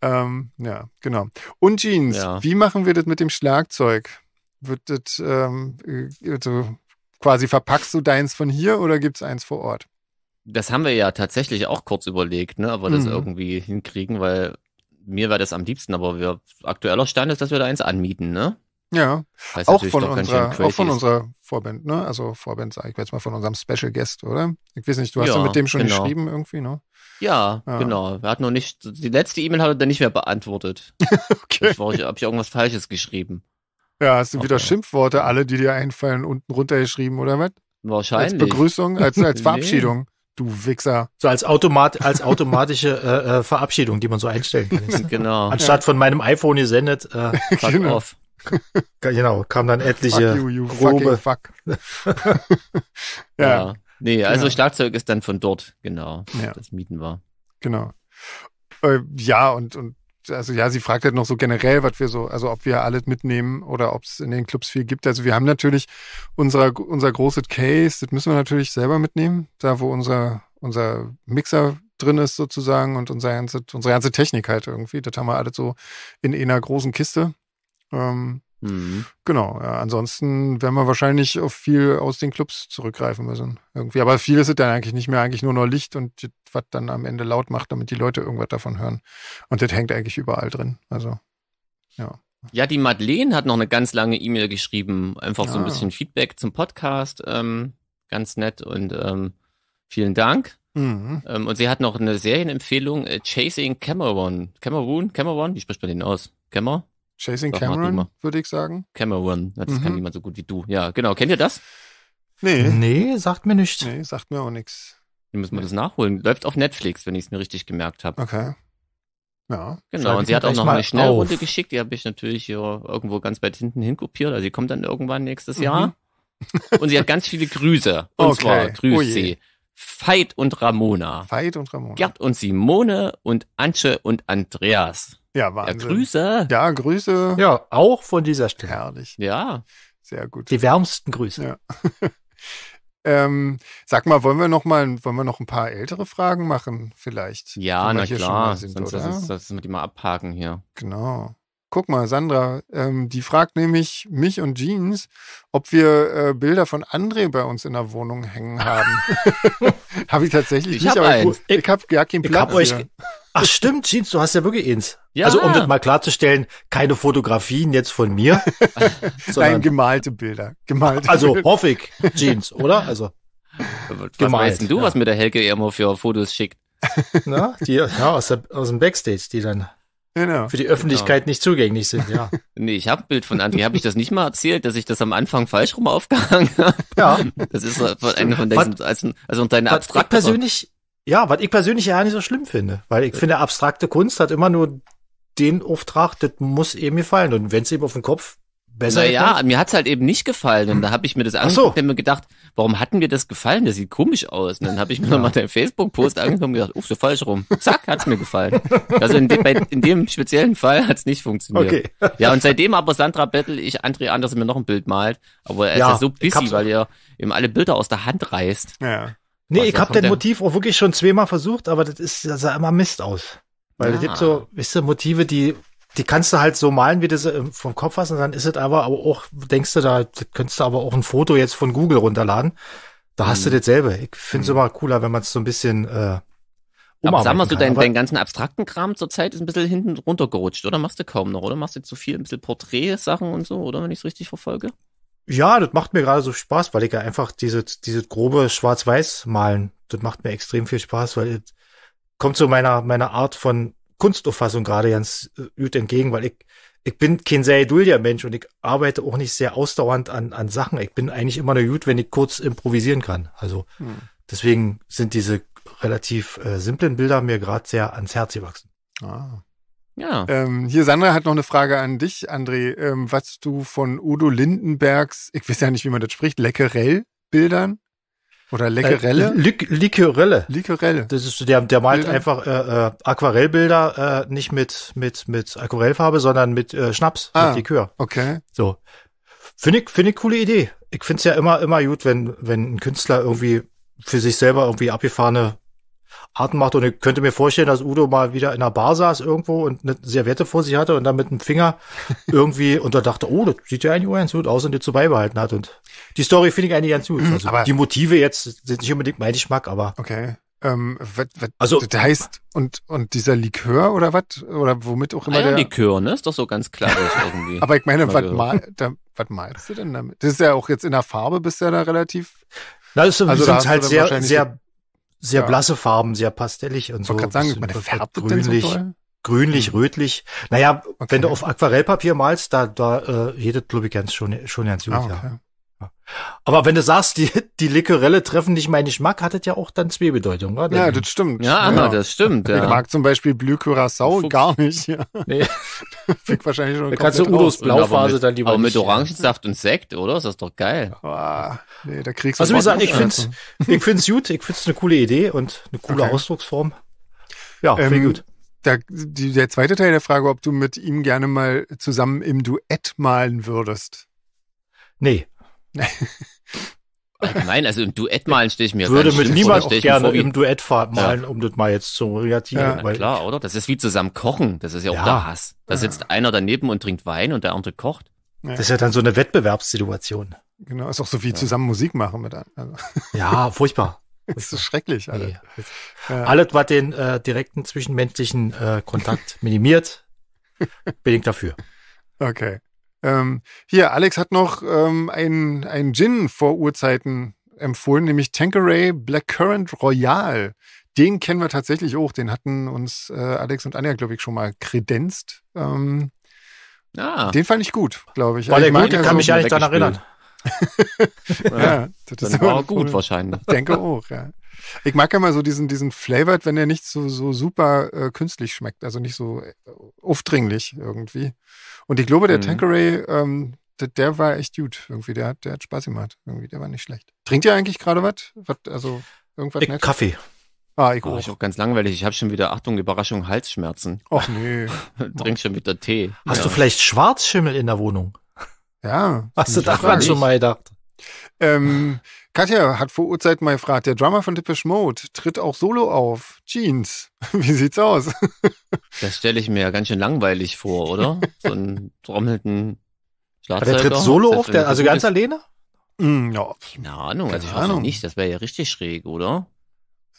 Ähm, ja, genau. Und Jeans, ja. wie machen wir das mit dem Schlagzeug? Wird das ähm, äh, also quasi verpackst du deins von hier oder gibt's eins vor Ort? Das haben wir ja tatsächlich auch kurz überlegt, ne? ob wir das mhm. irgendwie hinkriegen, weil mir wäre das am liebsten, aber wir, aktueller Stand ist, dass wir da eins anmieten, ne? Ja, auch von, unserer, auch von unserer Vorband, ne? Also Vorband, sag ich jetzt mal, von unserem Special Guest, oder? Ich weiß nicht, du hast ja, mit dem schon genau. geschrieben irgendwie, ne? Ja, ja, genau. Er hat noch nicht, die letzte E-Mail hat er dann nicht mehr beantwortet. okay. Habe ich irgendwas Falsches geschrieben. Ja, hast du okay. wieder Schimpfworte, alle, die dir einfallen, unten runtergeschrieben, oder was? Wahrscheinlich. Als Begrüßung, als, als Verabschiedung du Wichser. So als Automat, als automatische äh, äh, Verabschiedung, die man so einstellen kann. genau. Anstatt von meinem iPhone gesendet, äh, fuck genau. off. genau, kam dann etliche fuck you, you grobe. Fuck. ja. ja. Nee, also genau. Schlagzeug ist dann von dort, genau, ja. das Mieten war. Genau. Äh, ja, und, und also ja, sie fragt halt noch so generell, was wir so, also ob wir alles mitnehmen oder ob es in den Clubs viel gibt. Also wir haben natürlich unser, unser großes Case, das müssen wir natürlich selber mitnehmen, da wo unser, unser Mixer drin ist sozusagen und unser ganze, unsere ganze Technik halt irgendwie. Das haben wir alles so in einer großen Kiste. Ähm, Mhm. Genau. Ja, ansonsten werden wir wahrscheinlich auf viel aus den Clubs zurückgreifen müssen. Irgendwie. Aber viel ist es dann eigentlich nicht mehr, eigentlich nur noch Licht und was dann am Ende laut macht, damit die Leute irgendwas davon hören. Und das hängt eigentlich überall drin. Also, ja. Ja, die Madeleine hat noch eine ganz lange E-Mail geschrieben, einfach ja. so ein ah. bisschen Feedback zum Podcast. Ähm, ganz nett und ähm, vielen Dank. Mhm. Ähm, und sie hat noch eine Serienempfehlung, äh, Chasing Cameron. Cameron? Cameron? Wie spricht man den aus? Cameron? Chasing Doch, Cameron, würde ich sagen. Cameron, das mhm. kann niemand so gut wie du. Ja, genau. Kennt ihr das? Nee. Nee, sagt mir nichts. Nee, sagt mir auch nichts. Wir müssen mal nee. das nachholen. Läuft auf Netflix, wenn ich es mir richtig gemerkt habe. Okay. Ja. Genau, und sie hat auch noch eine Schnellrunde auf. geschickt. Die habe ich natürlich hier irgendwo ganz weit hinten hinkopiert. Also, sie kommt dann irgendwann nächstes mhm. Jahr. und sie hat ganz viele Grüße. Und okay. zwar grüßt oh sie Veit und Ramona. Veit und Ramona. Gerd und Simone und Antje und Andreas. Ja, Wahnsinn. Ja, Grüße. Ja, Grüße. Ja, auch von dieser Stelle. Herrlich. Ja. Sehr gut. Die wärmsten Grüße. Ja. ähm, sag mal, wollen wir noch mal, wollen wir noch ein paar ältere Fragen machen, vielleicht? Ja, na klar. Sind, Sonst oder? Das, das mit immer abhaken hier. Genau. Guck mal, Sandra, ähm, die fragt nämlich mich und Jeans, ob wir äh, Bilder von André bei uns in der Wohnung hängen haben. habe ich tatsächlich ich nicht, hab aber einen. ich, ich habe gar keinen Platz. Ich hab euch, Ach stimmt, Jeans, du hast ja wirklich eins. Ja. Also um das mal klarzustellen, keine Fotografien jetzt von mir. Nein, gemalte Bilder. Gemalte also hoffe ich, Jeans, oder? Also was gemalt, weißt denn du, ja. was mir der Helge immer für Fotos schickt? Na, die ja, aus, der, aus dem Backstage, die dann genau. für die Öffentlichkeit genau. nicht zugänglich sind, ja. Nee, ich habe ein Bild von André. Habe ich das nicht mal erzählt, dass ich das am Anfang falsch rum aufgehangen habe? Ja. Das ist eine von deinen also, also deine Abstrakte. Ich persönlich, ja, was ich persönlich ja nicht so schlimm finde, weil ich äh. finde, abstrakte Kunst hat immer nur den Auftrag, das muss eben gefallen. Und wenn es eben auf den Kopf besser Naja, mir hat's halt eben nicht gefallen. Und da habe ich mir das angeguckt so. und mir gedacht, warum hatten wir das gefallen? Das sieht komisch aus. Und dann habe ich mir ja. nochmal den Facebook-Post angeguckt und gedacht, uff, so falsch rum. Zack, hat's mir gefallen. Also in, de, bei, in dem speziellen Fall hat's nicht funktioniert. Okay. Ja, und seitdem aber Sandra Bettel, ich André Anders mir noch ein Bild malt. Aber er ist ja, ja so busy, weil er eben alle Bilder aus der Hand reißt. Ja. Nee, ich hab den Motiv auch wirklich schon zweimal versucht, aber das ist, das sah immer Mist aus. Weil ja. es gibt so, ah. weißt du, Motive, die, die kannst du halt so malen, wie du sie vom Kopf hast, und dann ist es aber, auch, denkst du da, könntest du aber auch ein Foto jetzt von Google runterladen. Da hm. hast du mhm. dasselbe. Ich finde es hm. immer cooler, wenn man es so ein bisschen, äh, aber sag mal so, dein, deinen ganzen abstrakten Kram zurzeit ist ein bisschen hinten runtergerutscht, oder? Machst du kaum noch, oder? Machst du zu so viel, ein bisschen Porträtsachen und so, oder? Wenn ich es richtig verfolge? Ja, das macht mir gerade so Spaß, weil ich ja einfach diese, diese grobe Schwarz-Weiß malen, das macht mir extrem viel Spaß, weil es kommt so meiner, meiner Art von Kunstauffassung gerade ganz äh, gut entgegen, weil ich, ich bin kein sehr geduldiger Mensch und ich arbeite auch nicht sehr ausdauernd an, an Sachen. Ich bin eigentlich immer nur gut, wenn ich kurz improvisieren kann. Also hm. deswegen sind diese relativ äh, simplen Bilder mir gerade sehr ans Herz gewachsen. Ah. Ja. Ähm, hier, Sandra hat noch eine Frage an dich, André. Ähm, was du von Udo Lindenbergs, ich weiß ja nicht, wie man das spricht, Leckerell-Bildern oder Leckerelle? Äh, Lik Likerelle. Das ist, der, der malt Bilder. einfach äh, äh, Aquarellbilder äh, nicht mit, mit, mit Aquarellfarbe, sondern mit äh, Schnaps, ah, mit Likör. Okay. So. Finde ich, find ich coole Idee. Ich finde es ja immer, immer gut, wenn, wenn ein Künstler irgendwie für sich selber irgendwie abgefahrene Arten macht. Und ich könnte mir vorstellen, dass Udo mal wieder in einer Bar saß irgendwo und eine Serviette vor sich hatte und dann mit dem Finger irgendwie und da dachte, oh, das sieht ja eigentlich ganz gut aus und die zu beibehalten hat. Und die Story finde ich eigentlich ganz gut. Mhm, also aber die Motive jetzt sind nicht unbedingt mein Geschmack, aber. Okay. Ähm, wat, wat, also das heißt und und dieser Likör oder was oder womit auch immer ah ja, der Likör ne ist doch so ganz klar irgendwie aber ich meine was meinst du denn damit das ist ja auch jetzt in der Farbe bist du ja da relativ na, das ist also, sind halt sehr, sehr sehr ja. blasse Farben, sehr pastellig und ich so. Ich sagen, meine, färbt grünlich, so grünlich, mhm. rötlich. Naja, okay. wenn du auf Aquarellpapier malst, da, da äh, jedes, glaube ich, ganz schon, schon ganz gut. Ah, okay. ja. Aber wenn du sagst, die, die Likorelle treffen nicht meinen Geschmack, hat das ja auch dann zwei Bedeutungen, oder? Ja, das stimmt. Ja, ja. das stimmt. Ja. Ich mag zum Beispiel Blue Curacao gar nicht. Ja. Nee. Fick wahrscheinlich schon. Da kannst du Udos Blauphase dann lieber. Aber mit Orangensaft und Sekt, oder? Ist das doch geil. Boah. nee, da kriegst du Also, wie gesagt, ich find's, ich find's gut. Ich find's eine coole Idee und eine coole okay. Ausdrucksform. Ja, ähm, gut. Der, der zweite Teil der Frage, ob du mit ihm gerne mal zusammen im Duett malen würdest. Nee, Nein, also im Duett malen stelle ich mir würde mit niemand auch gerne im Duett malen, ja. um das mal jetzt zu reagieren. Ja, klar, oder? Das ist wie zusammen kochen. Das ist ja, ja. auch der Hass. Da sitzt einer daneben und trinkt Wein und der andere kocht. Das ist ja dann so eine Wettbewerbssituation. Genau, ist auch so wie zusammen Musik machen mit einem. Also. Ja, furchtbar. Das ist schrecklich, Alter. Nee. Ja. Alles, was den äh, direkten zwischenmenschlichen äh, Kontakt minimiert, bedingt dafür. Okay. Ähm, hier, Alex hat noch ähm, einen, einen Gin vor Urzeiten empfohlen, nämlich Tanqueray Blackcurrant Royal. Den kennen wir tatsächlich auch. Den hatten uns äh, Alex und Anja, glaube ich, schon mal kredenzt. Ähm, ah. Den fand ich gut, glaube ich. War der gut, kann so mich ja nicht daran erinnern. ja, das ist war auch gut wahrscheinlich. Denke auch, ja. Ich mag ja mal so diesen, diesen Flavored, wenn der nicht so, so super äh, künstlich schmeckt, also nicht so äh, aufdringlich irgendwie. Und ich glaube, der mhm. Tanqueray, ähm, der, der, war echt gut irgendwie. Der hat, der hat Spaß gemacht. Irgendwie, der war nicht schlecht. Trinkt ihr eigentlich gerade was? Also irgendwas ich, Kaffee. Ah, ich, oh, auch. ich auch ganz langweilig. Ich habe schon wieder, Achtung, Überraschung, Halsschmerzen. Och nee. Trink schon wieder Tee. Hast ja. du vielleicht Schwarzschimmel in der Wohnung? Ja. Hast du daran schon mal gedacht? Ähm, Katja hat vor Uhrzeit mal gefragt, der Drummer von Depeche Mode tritt auch solo auf. Jeans. Wie sieht's aus? Das stelle ich mir ja ganz schön langweilig vor, oder? So einen trommelnden Schlagzeuger. Der tritt solo auf, der, also ganz alleine? Mm, ja. Keine Ahnung, also ich weiß Ahnung. nicht, das wäre ja richtig schräg, oder?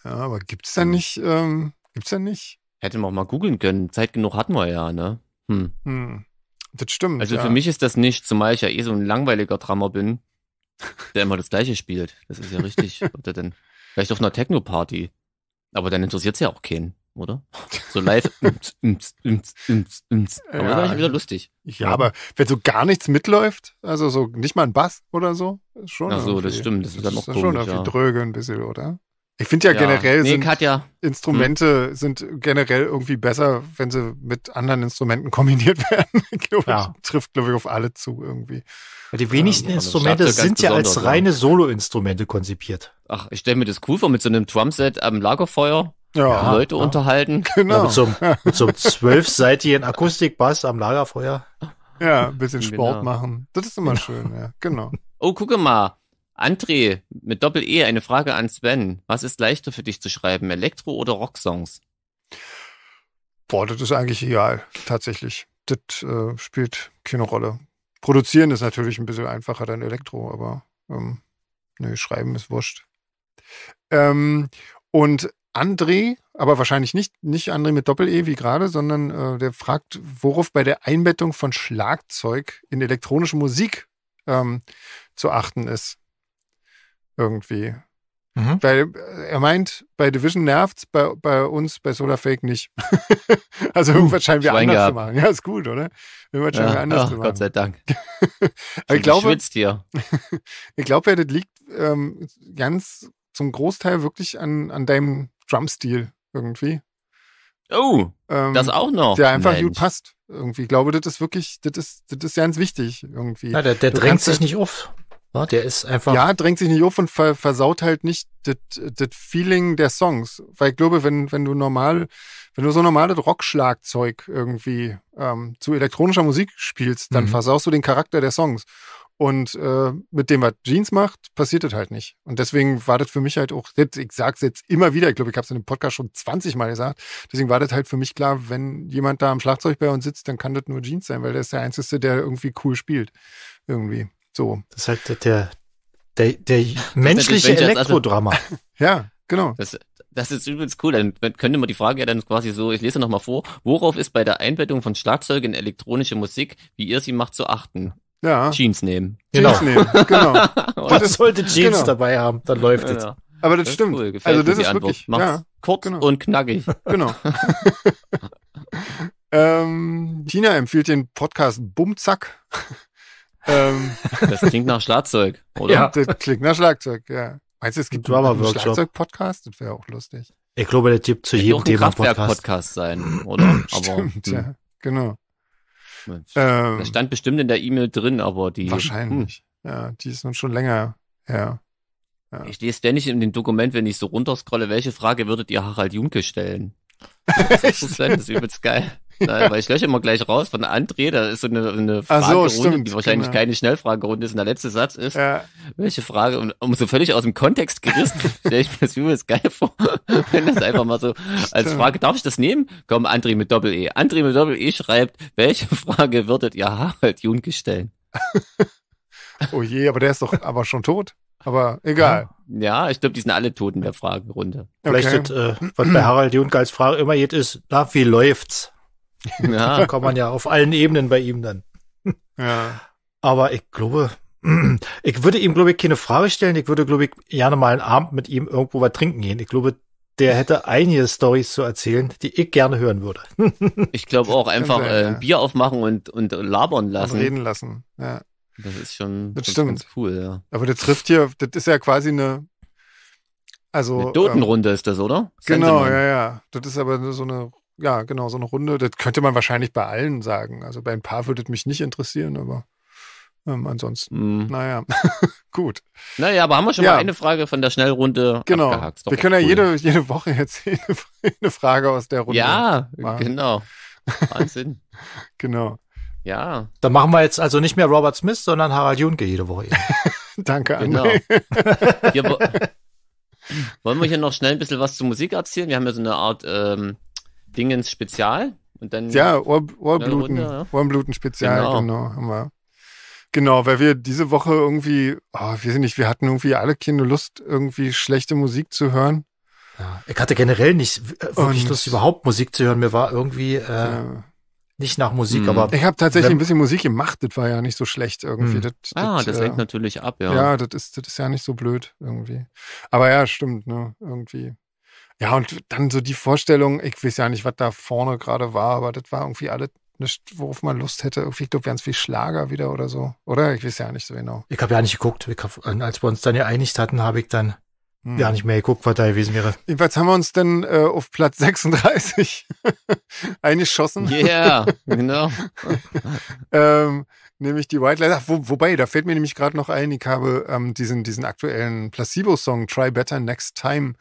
Ja, aber gibt's da nicht, ähm, gibt's da nicht? Hätte man auch mal googeln können. Zeit genug hatten wir ja, ne? Hm. hm. Das stimmt. Also ja. für mich ist das nicht, zumal ich ja eh so ein langweiliger Drummer bin. Der immer das Gleiche spielt. Das ist ja richtig. Oder denn vielleicht auf einer Techno-Party. Aber dann interessiert es ja auch keinen, oder? So live. ums, ums, ums, ums, ums. Aber ja, das war wieder lustig. Ja, ja, aber wenn so gar nichts mitläuft, also so nicht mal ein Bass oder so, ist schon. Ach so, das stimmt. Das ist dann auch komisch. Schon irgendwie ja. dröge ein bisschen, oder? Ich finde ja, ja, generell nee, sind Katja. Instrumente hm. sind generell irgendwie besser, wenn sie mit anderen Instrumenten kombiniert werden. ja. Trifft, glaube ich, auf alle zu irgendwie. die wenigsten ähm, Instrumente sind ja als reine Solo-Instrumente konzipiert. Ach, ich stelle mir das cool vor, mit so einem Drumset am Lagerfeuer ja, Leute ja. unterhalten. Genau. mit, so einem, mit so Akustikbass am Lagerfeuer. Ja, ein bisschen genau. Sport genau. machen. Das ist immer genau. schön, ja, genau. Oh, gucke mal. André, mit Doppel-E, eine Frage an Sven. Was ist leichter für dich zu schreiben, Elektro- oder Rocksongs? Boah, das ist eigentlich egal, tatsächlich. Das äh, spielt keine Rolle. Produzieren ist natürlich ein bisschen einfacher dann Elektro, aber ähm, nee, schreiben ist wurscht. Ähm, und André, aber wahrscheinlich nicht, nicht André mit Doppel-E wie gerade, sondern äh, der fragt, worauf bei der Einbettung von Schlagzeug in elektronische Musik ähm, zu achten ist irgendwie. Mhm. Weil äh, er meint, bei Division nervt's, bei, bei uns, bei Solarfake nicht. also uh, irgendwas scheinen wir anders gehabt. zu machen. Ja, ist gut, oder? Irgendwas ja, scheinen wir anders oh, zu machen. Gott sei Dank. ich glaube, hier. ich glaube, das liegt ähm, ganz zum Großteil wirklich an, an deinem Drumstil irgendwie. Oh, ähm, das auch noch. Der einfach Mensch. gut passt. Irgendwie. Ich glaube, das ist wirklich, das ist, das ist ganz wichtig irgendwie. Ja, der, der drängt sich halt nicht auf. Der ist einfach. Ja, drängt sich nicht auf und ver versaut halt nicht das Feeling der Songs. Weil ich glaube, wenn, wenn du normal, wenn du so normales Rockschlagzeug irgendwie ähm, zu elektronischer Musik spielst, dann mhm. versaust du den Charakter der Songs. Und äh, mit dem, was Jeans macht, passiert das halt nicht. Und deswegen war das für mich halt auch, ich sag's jetzt immer wieder, ich glaube, ich habe es in dem Podcast schon 20 Mal gesagt, deswegen war das halt für mich klar, wenn jemand da am Schlagzeug bei uns sitzt, dann kann das nur Jeans sein, weil der ist der Einzige, der irgendwie cool spielt. Irgendwie. So. Das ist halt der, der, der menschliche also Elektrodrama. Also, ja, genau. Das, das ist übrigens cool. Dann könnte man die Frage ja dann quasi so, ich lese nochmal vor, worauf ist bei der Einbettung von Schlagzeug in elektronische Musik, wie ihr sie macht, zu achten? Ja. Jeans nehmen. Genau. Jeans nehmen, genau. Man sollte Jeans genau. dabei haben, dann läuft es. Ja. Aber das, das stimmt. Cool. also das ist Antwort. wirklich ja, kurz genau. und knackig. Genau. ähm, Tina empfiehlt den Podcast Bumzack. Ähm, das klingt nach Schlagzeug, oder? Ja, das klingt nach Schlagzeug, ja. Meinst du, es gibt Drama einen Schlagzeug-Podcast? Das wäre auch lustig. Ich glaube, der Typ zu jedem Thema Podcast. Podcast sein, oder? Stimmt, aber, hm. ja, genau. Ähm, das stand bestimmt in der E-Mail drin, aber die. Wahrscheinlich. Hm. Ja, die ist nun schon länger her. Ja. Ich lese ständig in dem Dokument, wenn ich so runterscrolle, welche Frage würdet ihr Harald Junke stellen? das ist übelst geil weil ich lösche immer gleich raus von André, da ist so eine, eine Fragerunde, so, stimmt, die wahrscheinlich genau. keine Schnellfragerunde ist und der letzte Satz ist, ja. welche Frage, um, um, so völlig aus dem Kontext gerissen, stelle ich mir das übelst geil vor, wenn das einfach mal so stimmt. als Frage, darf ich das nehmen? Komm, André mit Doppel-E. André mit Doppel-E schreibt, welche Frage würdet ihr Harald Junke stellen? oh je, aber der ist doch aber schon tot. Aber egal. Ja, ich glaube, die sind alle tot in der Fragerunde. Okay. Vielleicht, äh, was bei Harald Junke als Frage immer geht, ist, na, wie läuft's? Ja. kommt man ja auf allen Ebenen bei ihm dann. Ja. Aber ich glaube, ich würde ihm, glaube ich, keine Frage stellen. Ich würde, glaube ich, gerne mal einen Abend mit ihm irgendwo was trinken gehen. Ich glaube, der hätte einige Stories zu erzählen, die ich gerne hören würde. ich glaube auch einfach sein, äh, ja. Bier aufmachen und, und labern lassen. Und reden lassen, ja. Das ist schon das stimmt. ganz cool, ja. Aber das trifft hier, das ist ja quasi eine, also. Eine Dotenrunde ähm, ist das, oder? Genau, ja, ja. Das ist aber so eine ja, genau, so eine Runde, das könnte man wahrscheinlich bei allen sagen. Also bei ein paar würde es mich nicht interessieren, aber ähm, ansonsten, mm. naja, gut. Naja, aber haben wir schon ja. mal eine Frage von der Schnellrunde genau. abgehakt. Wir können ja cool. jede, jede Woche jetzt eine Frage aus der Runde Ja, machen. genau. Wahnsinn. genau. Ja. Dann machen wir jetzt also nicht mehr Robert Smith, sondern Harald Junke jede Woche. Danke, André. Genau. wollen wir hier noch schnell ein bisschen was zur Musik erzählen? Wir haben ja so eine Art ähm, Dingens Spezial und dann. Ja, Ohr, Ohrbluten. Runde, Ohrenbluten Spezial, genau. genau, haben wir. Genau, weil wir diese Woche irgendwie, oh, weiß ich nicht, wir hatten irgendwie alle Kinder Lust, irgendwie schlechte Musik zu hören. Ja, ich hatte generell nicht äh, wirklich und, Lust, überhaupt Musik zu hören. Mir war irgendwie äh, ja. nicht nach Musik, mhm. aber. Ich habe tatsächlich ein bisschen Musik gemacht, das war ja nicht so schlecht irgendwie. Mhm. Das, das, ah, das äh, lenkt natürlich ab, ja. Ja, das ist, das ist ja nicht so blöd irgendwie. Aber ja, stimmt, ne? Irgendwie. Ja, und dann so die Vorstellung, ich weiß ja nicht, was da vorne gerade war, aber das war irgendwie alles nicht, worauf man Lust hätte. Irgendwie, ich glaube, ganz viel Schlager wieder oder so. Oder? Ich weiß ja nicht so genau. Ich habe ja nicht geguckt. Hab, äh, als wir uns dann geeinigt hatten, habe ich dann hm. ja nicht mehr geguckt, was da gewesen wäre. Jedenfalls haben wir uns dann äh, auf Platz 36 eingeschossen. Ja, yeah, genau. ähm, nämlich die White Light. Wo, wobei, da fällt mir nämlich gerade noch ein, ich habe ähm, diesen, diesen aktuellen Placebo-Song Try Better Next Time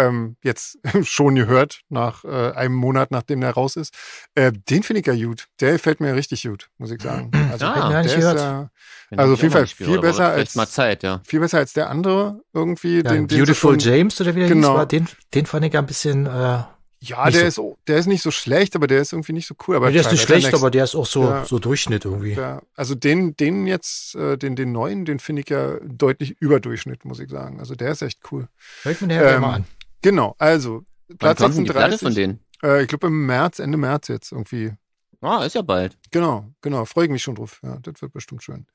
ähm, jetzt schon gehört, nach äh, einem Monat, nachdem der raus ist. Äh, den finde ich ja gut. Der fällt mir richtig gut, muss ich sagen. Mhm. Also, ah, der, der ist ja, also auf jeden Fall viel Spiel, besser als mal Zeit, ja. viel besser als der andere irgendwie. Ja, den, Beautiful den James oder wie der genau. hieß, war, den, den fand ich ja ein bisschen. Äh ja, nicht der so. ist der ist nicht so schlecht, aber der ist irgendwie nicht so cool. Aber nee, der ist nicht schlecht, aber der ist auch so ja, so Durchschnitt irgendwie. Ja, also den den jetzt äh, den den neuen, den finde ich ja deutlich überdurchschnitt, muss ich sagen. Also der ist echt cool. Hört mir den ähm, mal an. Genau, also Platz Wann 36. von denen? Äh, ich glaube im März, Ende März jetzt irgendwie. Ah, ist ja bald. Genau, genau, freue ich mich schon drauf. Ja, das wird bestimmt schön.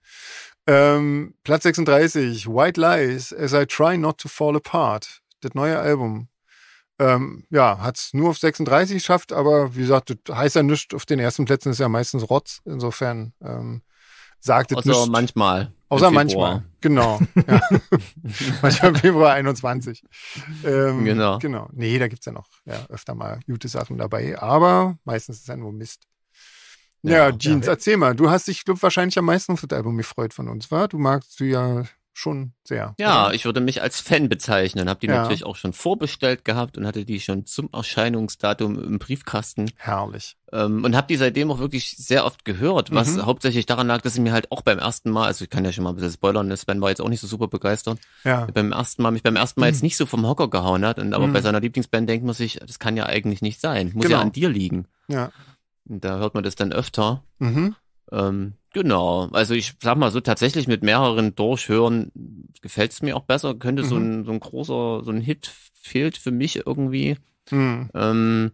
Ähm, Platz 36, White Lies, As I Try Not to Fall Apart. Das neue Album. Ähm, ja, hat es nur auf 36 geschafft, aber wie gesagt, das heißt ja nichts. Auf den ersten Plätzen ist ja meistens Rotz. Insofern ähm, sagtet Außer nicht. manchmal. Außer manchmal, genau. Ja. manchmal im Februar 21. Ähm, genau. genau. Nee, da gibt es ja noch ja, öfter mal gute Sachen dabei, aber meistens ist es ja nur Mist. Ja, ja Jeans, ja. erzähl mal. Du hast dich, glaube wahrscheinlich am meisten auf das Album gefreut von uns, war? Du magst du ja schon sehr. Ja, oder? ich würde mich als Fan bezeichnen. Habe die ja. natürlich auch schon vorbestellt gehabt und hatte die schon zum Erscheinungsdatum im Briefkasten. Herrlich. Ähm, und habe die seitdem auch wirklich sehr oft gehört, was mhm. hauptsächlich daran lag, dass sie mir halt auch beim ersten Mal, also ich kann ja schon mal ein bisschen spoilern, ne, Sven war jetzt auch nicht so super begeistert, ja. beim ersten Mal mich beim ersten Mal mhm. jetzt nicht so vom Hocker gehauen hat. Und aber mhm. bei seiner Lieblingsband denkt man sich, das kann ja eigentlich nicht sein. Muss genau. ja an dir liegen. Ja. Und da hört man das dann öfter. Mhm. Ähm, genau, also ich sag mal so, tatsächlich mit mehreren Durchhören gefällt es mir auch besser. Könnte mhm. so, ein, so ein großer, so ein Hit fehlt für mich irgendwie. Mhm. Ähm,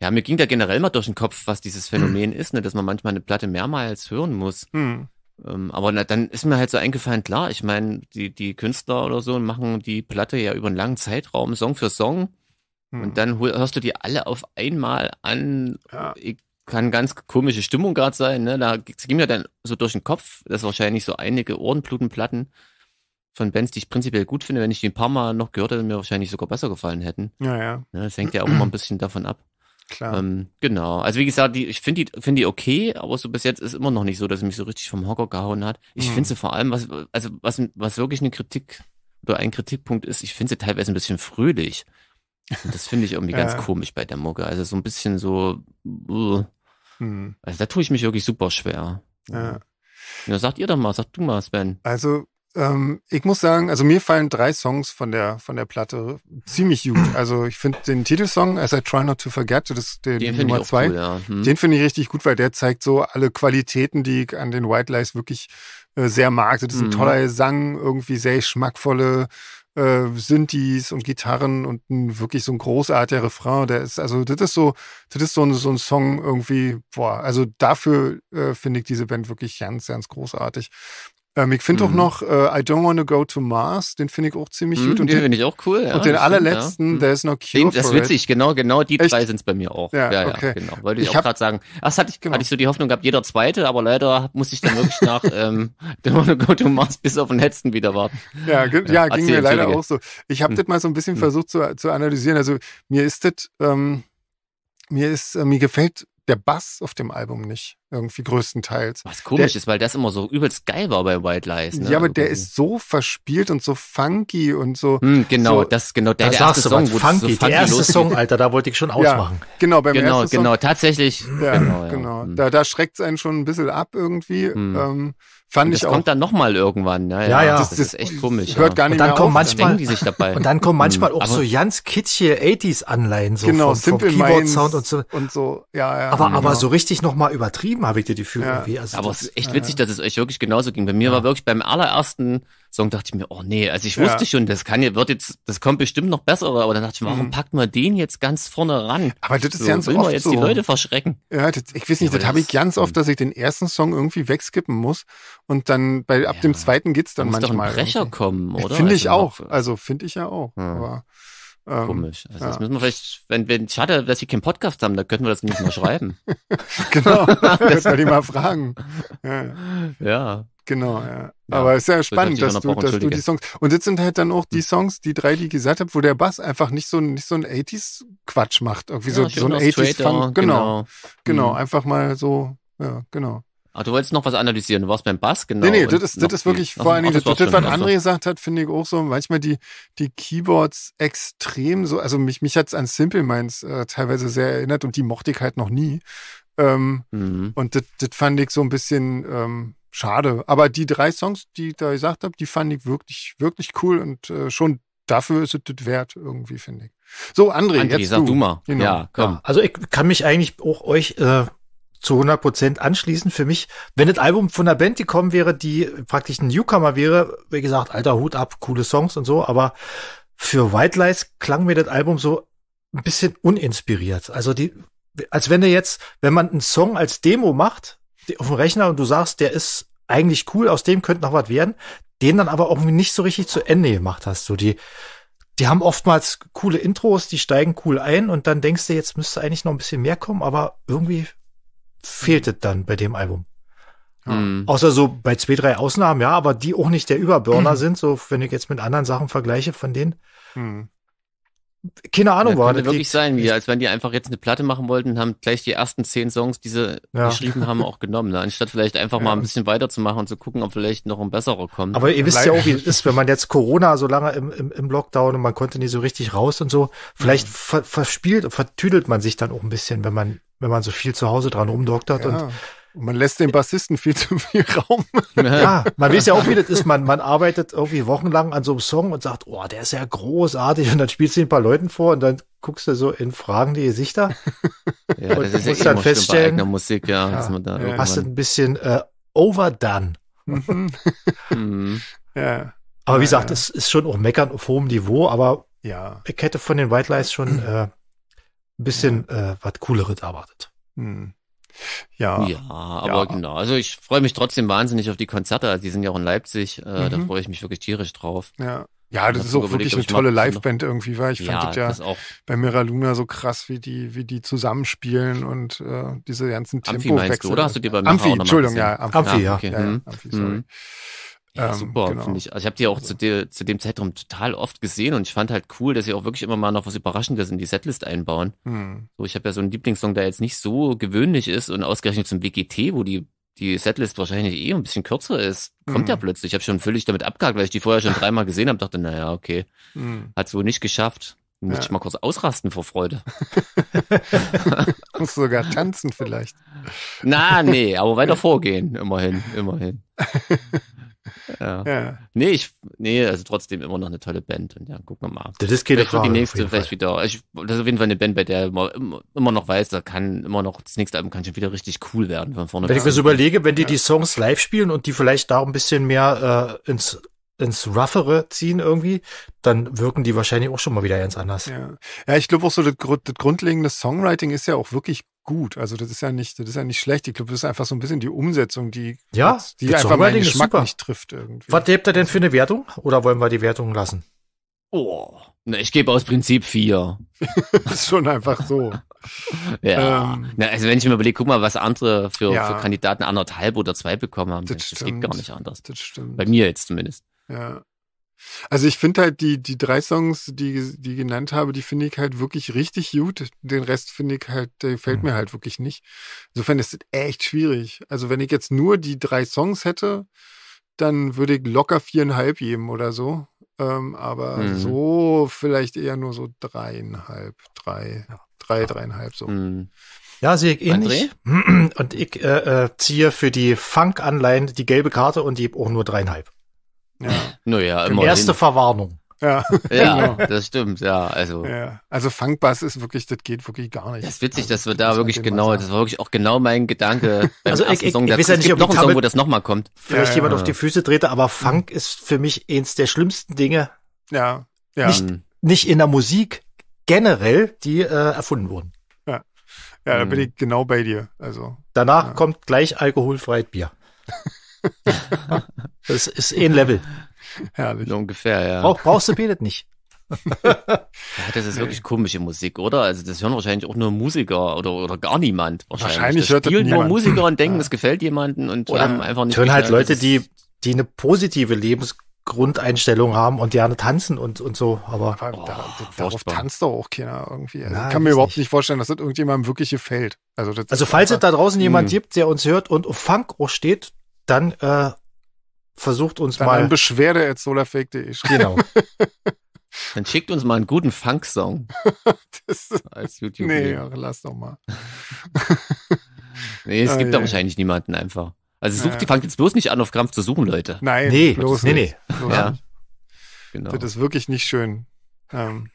ja, mir ging da generell mal durch den Kopf, was dieses Phänomen mhm. ist, ne, dass man manchmal eine Platte mehrmals hören muss. Mhm. Ähm, aber na, dann ist mir halt so eingefallen, klar, ich meine, die, die Künstler oder so machen die Platte ja über einen langen Zeitraum, Song für Song. Und mhm. dann hörst du die alle auf einmal an, ja. E- kann ganz komische Stimmung gerade sein. Ne? Da ging mir dann so durch den Kopf, dass wahrscheinlich so einige Ohrenblutenplatten von Bands, die ich prinzipiell gut finde, wenn ich die ein paar Mal noch gehört hätte, mir wahrscheinlich sogar besser gefallen hätten. Ja, ja. Ne? Das hängt ja auch immer ein bisschen davon ab. Klar. Ähm, genau. Also wie gesagt, die, ich finde die, find die okay, aber so bis jetzt ist immer noch nicht so, dass sie mich so richtig vom Hocker gehauen hat. Ich mhm. finde sie vor allem, was, also was, was wirklich eine Kritik oder ein Kritikpunkt ist, ich finde sie teilweise ein bisschen fröhlich. Und das finde ich irgendwie ja. ganz komisch bei der Mucke. Also so ein bisschen so, uh, hm. Also da tue ich mich wirklich super schwer. Ja. ja, sagt ihr doch mal, sag du mal, Sven. Also ähm, ich muss sagen, also mir fallen drei Songs von der von der Platte ziemlich gut. Also ich finde den Titelsong "As I Try Not to Forget", das ist der den Nummer zwei, cool, ja. hm. den finde ich richtig gut, weil der zeigt so alle Qualitäten, die ich an den White Lies wirklich äh, sehr mag. Das ist ein mhm. toller Gesang, irgendwie sehr schmackvolle äh, Synthes und Gitarren und ein, wirklich so ein großartiger Refrain. Der ist, also, das ist so, das ist so ein, so ein Song irgendwie, boah, also dafür äh, finde ich diese Band wirklich ganz, ganz großartig. Ähm, ich finde mhm. auch noch äh, I Don't Wanna Go to Mars, den finde ich auch ziemlich mhm, gut. Und den finde ich auch cool. Ja, und den allerletzten, ja. Mhm. There's No Cure den, Das ist witzig, genau, genau die drei sind es bei mir auch. Ja, ja, okay. ja genau. Wollte ich, ich auch gerade sagen. Ach, das hatte ich, genau. hatte ich so die Hoffnung gehabt, jeder zweite, aber leider musste ich dann wirklich nach ähm, Don't Wanna Go to Mars bis auf den letzten wieder warten. Ja, ja, ja ging mir leider auch so. Ich habe mhm. das mal so ein bisschen mhm. versucht zu, zu analysieren. Also mir ist das, ähm, mir ist, äh, mir gefällt der Bass auf dem Album nicht, irgendwie größtenteils. Was komisch der, ist, weil das immer so übelst geil war bei White Lies. Ne? Ja, aber der also, ist so verspielt und so funky und so. Hm, genau, so, das genau der, da der erste Song, was, funky, so funky, der erste losgeht. Song, Alter, da wollte ich schon ausmachen. Ja, genau, beim genau, ersten Song. Genau, tatsächlich. Ja, genau, ja. genau. Hm. Da, da schreckt es einen schon ein bisschen ab irgendwie. Hm. Ähm, Fand das ich kommt auch. dann nochmal irgendwann. Ja, ne? ja, ja, ja. Das, das, ist echt komisch. Hört ja. gar nicht und dann mehr kommen auf, manchmal, die sich dabei. Und dann kommen manchmal hm, auch so ganz kitschige 80s-Anleihen, so genau, vom, vom Keyboard-Sound und so. Und so. Ja, ja, aber, genau. aber so richtig nochmal übertrieben habe ich dir die Gefühl. Ja. Irgendwie. Also aber es ist echt witzig, dass es euch wirklich genauso ging. Bei mir war wirklich beim allerersten Song dachte ich mir, oh nee, also ich wusste ja. schon, das kann ja, wird jetzt, das kommt bestimmt noch bessere, aber dann dachte ich mir, warum mhm. packt man den jetzt ganz vorne ran? Aber das ist so, ganz will oft man jetzt so. die Leute verschrecken. Ja, das, ich weiß nicht, ja, das, das habe ich ganz oft, hm. dass ich den ersten Song irgendwie wegskippen muss und dann bei ab ja, dem zweiten geht's dann muss manchmal. Muss doch ein Brecher irgendwie. kommen, oder? Finde ich also, auch. Also finde ich ja auch. Mhm. Aber ähm, Komisch. Also ja. das müssen wir vielleicht, wenn, wenn, schade, dass wir keinen Podcast haben, da könnten wir das nicht mal schreiben. genau, das soll ich mal fragen. Ja, ja. Genau, ja. ja. Aber es ist ja spannend, dass du, dass du die Songs. Und das sind halt dann auch die hm. Songs, die drei, die ich gesagt habe, wo der Bass einfach nicht so, nicht so ein 80s-Quatsch macht. Irgendwie ja, so, so ein 80s-Funk. Genau. Genau, genau mhm. einfach mal so, ja, genau. Ah, du wolltest noch was analysieren. Du warst beim Bass, genau. Nee, nee, das ist, das ist wirklich, vor allem, das, das, das, was André gesagt hat, finde ich auch so, manchmal die, die Keyboards extrem so, also mich, mich hat es an Simple Minds äh, teilweise sehr erinnert und die mochte ich halt noch nie. Ähm, mhm. Und das fand ich so ein bisschen, ähm, schade. Aber die drei Songs, die ich da gesagt habe, die fand ich wirklich, wirklich cool und äh, schon dafür ist es das wert, irgendwie, finde ich. So, André, André jetzt sag du, du mal. Genau. Ja, komm. Ja, also ich kann mich eigentlich auch euch äh, zu 100 Prozent anschließen. Für mich, wenn das Album von der Band gekommen wäre, die praktisch ein Newcomer wäre, wie gesagt, alter Hut ab, coole Songs und so, aber für White Lies klang mir das Album so ein bisschen uninspiriert. Also die, als wenn er jetzt, wenn man einen Song als Demo macht, auf dem Rechner und du sagst, der ist eigentlich cool, aus dem könnte noch was werden, den dann aber irgendwie nicht so richtig zu Ende gemacht hast. So die, die haben oftmals coole Intros, die steigen cool ein und dann denkst du, jetzt müsste eigentlich noch ein bisschen mehr kommen, aber irgendwie fehlt es dann bei dem Album. Mhm. Außer so bei zwei, drei Ausnahmen, ja, aber die auch nicht der Überburner mhm. sind, so wenn ich jetzt mit anderen Sachen vergleiche von denen. Mhm keine Ahnung, ja, war. Kann das wirklich sein, wie, als wenn die einfach jetzt eine Platte machen wollten haben gleich die ersten zehn Songs, die sie ja. geschrieben haben, auch genommen. Ne? Anstatt vielleicht einfach ja. mal ein bisschen weiterzumachen und zu gucken, ob vielleicht noch ein besserer kommt. Aber ihr wisst ja auch, wie es ist, wenn man jetzt Corona so lange im, im, im Lockdown und man konnte nie so richtig raus und so, vielleicht ja. Mhm. ver, verspielt, vertüdelt man sich dann auch ein bisschen, wenn man, wenn man so viel zu Hause dran rumdoktert und und man lässt den Bassisten viel zu viel Raum. Ja, man weiß ja auch, wie das ist. Man, man arbeitet irgendwie wochenlang an so einem Song und sagt, oh, der ist ja großartig. Und dann spielst du ihn ein paar Leuten vor und dann guckst du so in fragende Gesichter. Ja, und das ist musst ja eh dann feststellen, bei Musik, ja, ja, man da hast du ein bisschen äh, overdone. Mhm. ja. Aber wie gesagt, es ist schon auch meckern auf hohem Niveau, aber ja. ich hätte von den White Lies schon äh, ein bisschen äh, was Cooleres erwartet. Mhm. Ja. Ja, aber ja. genau. Also ich freue mich trotzdem wahnsinnig auf die Konzerte. Also die sind ja auch in Leipzig. Äh, mhm. Da freue ich mich wirklich tierisch drauf. Ja. Ja, das ist auch überlegt, wirklich eine tolle Liveband irgendwie, weil ich ja, fand das ja bei Mira Luna so krass, wie die, wie die zusammenspielen und äh, diese ganzen Tempo Amphi meinst du, oder hast du die bei Mira Amphi, Entschuldigung, ja, Amphi. Amphi, ja. Okay. ja, ja mhm. Amphi, sorry. Mhm. Ja, ähm, super, ähm, genau. finde ich. Also ich habe die auch also. zu, de, zu dem Zeitraum total oft gesehen und ich fand halt cool, dass sie auch wirklich immer mal noch was Überraschendes in die Setlist einbauen. Hm. So, ich habe ja so einen Lieblingssong, der jetzt nicht so gewöhnlich ist und ausgerechnet zum WGT, wo die die Setlist wahrscheinlich eh ein bisschen kürzer ist, kommt mm. ja hm. plötzlich. Ich habe schon völlig damit abgehakt, weil ich die vorher schon dreimal gesehen habe, dachte, naja, okay, mm. Hm. hat es wohl nicht geschafft. Muss ja. ich mal kurz ausrasten vor Freude. Muss sogar tanzen vielleicht. Na, nee, aber weiter vorgehen, immerhin, immerhin. Ja. ja. Nee, ich, nee, also trotzdem immer noch eine tolle Band. Und ja, gucken wir mal. Das ist keine vielleicht Frage, die nächste vielleicht Fall. wieder. Ich, das ist auf jeden Fall eine Band, bei der immer, immer noch weiß, da kann immer noch, das nächste Album kann schon wieder richtig cool werden von vorne. Wenn ich mir so überlege, wenn die ja. die Songs live spielen und die vielleicht da ein bisschen mehr äh, ins ins Roughere ziehen irgendwie, dann wirken die wahrscheinlich auch schon mal wieder ganz anders. Ja, ja ich glaube auch so, das, das grundlegende Songwriting ist ja auch wirklich gut. Also das ist ja nicht, das ist ja nicht schlecht. Ich glaube, das ist einfach so ein bisschen die Umsetzung, die, ja, die einfach meinen Geschmack nicht trifft irgendwie. Was gebt ihr denn für eine Wertung? Oder wollen wir die Wertung lassen? Oh. Na, ich gebe aus Prinzip vier. ist schon einfach so. ja. Ähm, Na, also wenn ich mir überlege, guck mal, was andere für, ja. für Kandidaten anderthalb oder zwei bekommen haben. Das, das geht gar nicht anders. Das stimmt. Bei mir jetzt zumindest. Ja. Also ich finde halt die, die drei Songs, die, die genannt habe, die finde ich halt wirklich richtig gut. Den Rest finde ich halt, der gefällt mhm. mir halt wirklich nicht. Insofern ist es echt schwierig. Also wenn ich jetzt nur die drei Songs hätte, dann würde ich locker viereinhalb geben oder so. Ähm, aber mhm. so vielleicht eher nur so dreieinhalb, drei, drei, dreieinhalb so. Mhm. Ja, sehe ich ähnlich. André? Und ich äh, äh, ziehe für die Funk-Anleihen die gelbe Karte und die auch nur dreieinhalb. Ja. Naja, immer. Erste Verwarnung. Ja, ja genau. das stimmt, ja. Also, ja. also Funkbass ist wirklich, das geht wirklich gar nicht. Das ist witzig, dass wir also da das wirklich genau, das war wirklich auch genau mein Gedanke also ich, ich, Song. Ich, weiß ja nicht, ob noch ein Song, wo das nochmal kommt. Vielleicht ja, jemand auf die Füße trete, aber Funk ist für mich eins der schlimmsten Dinge. Ja, ja. Nicht, mhm. nicht in der Musik generell, die äh, erfunden wurden. Ja, ja da bin mhm. ich genau bei dir. Also, Danach kommt gleich alkoholfreies Bier. das ist eh ein Level. Herrlich. So ungefähr, ja. Brauch, brauchst du Benet nicht. ja, das ist wirklich komische Musik, oder? Also das hören wahrscheinlich auch nur Musiker oder, oder gar niemand. Wahrscheinlich, wahrscheinlich das hört spielen nur Musiker und denken, ja. es gefällt jemanden und oder haben einfach nicht. Hören halt Leute, die, die eine positive Lebensgrundeinstellung haben und gerne tanzen und, und so, aber oh, da, darauf tanzt doch auch keiner irgendwie. Also, Nein, ich kann mir überhaupt nicht vorstellen, dass das irgendjemandem wirklich gefällt. Also, also falls es da draußen jemand hm. gibt, der uns hört und auf Funk auch steht, dann äh, versucht uns dann mal. Ein Beschwerde at solarfake.de. Genau. Dann schickt uns mal einen guten Funk-Song. als YouTube. Nee, ja, lass doch mal. nee, es oh, gibt yeah. da wahrscheinlich niemanden einfach. Also sucht, ja. die fangt jetzt bloß nicht an, auf Krampf zu suchen, Leute. Nein, nee, bloß nee, nicht. Nee. ja. Genau. Das ist wirklich nicht schön. Ähm.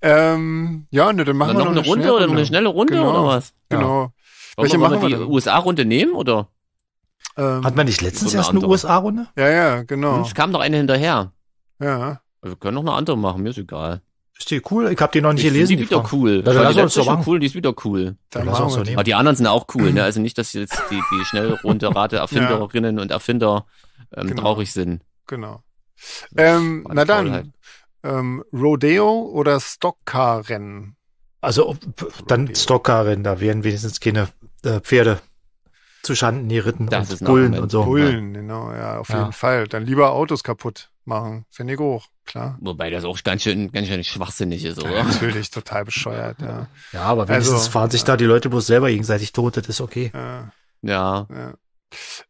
ähm. ja, ne, dann machen dann wir noch, noch eine Runde oder eine schnelle Runde genau. oder was? Genau. Ja. Wollen Welche wir, machen wir die USA-Runde nehmen oder? Ähm, Hat man nicht letztens so eine erst eine USA-Runde? Ja, ja, genau. es kam noch eine hinterher. Ja. Also wir können noch eine andere machen, mir ist egal. Ist die cool? Ich habe die noch nicht gelesen. Die, die wieder Frage. cool. die ist schon cool, die ist wieder cool. Aber die anderen sind auch cool, ne? Also nicht, dass jetzt die, die schnellrunde Rate Erfinderinnen ja. und Erfinder ähm, genau. traurig sind. Genau. Ähm, na dann, ähm, Rodeo oder Stockcar-Rennen? Also ob, dann Stockcar-Rennen, da wären wenigstens keine äh, Pferde zu Schanden geritten das und ist Bullen und so. Bullen, ja. genau, ja, auf ja. jeden Fall. Dann lieber Autos kaputt machen, finde ich auch, klar. Wobei das auch ganz schön, ganz schön schwachsinnig ist, oder? Ja, natürlich, total bescheuert, ja. Ja, aber wenigstens also, fahren sich da die Leute bloß selber gegenseitig tot, das ist okay. Ja.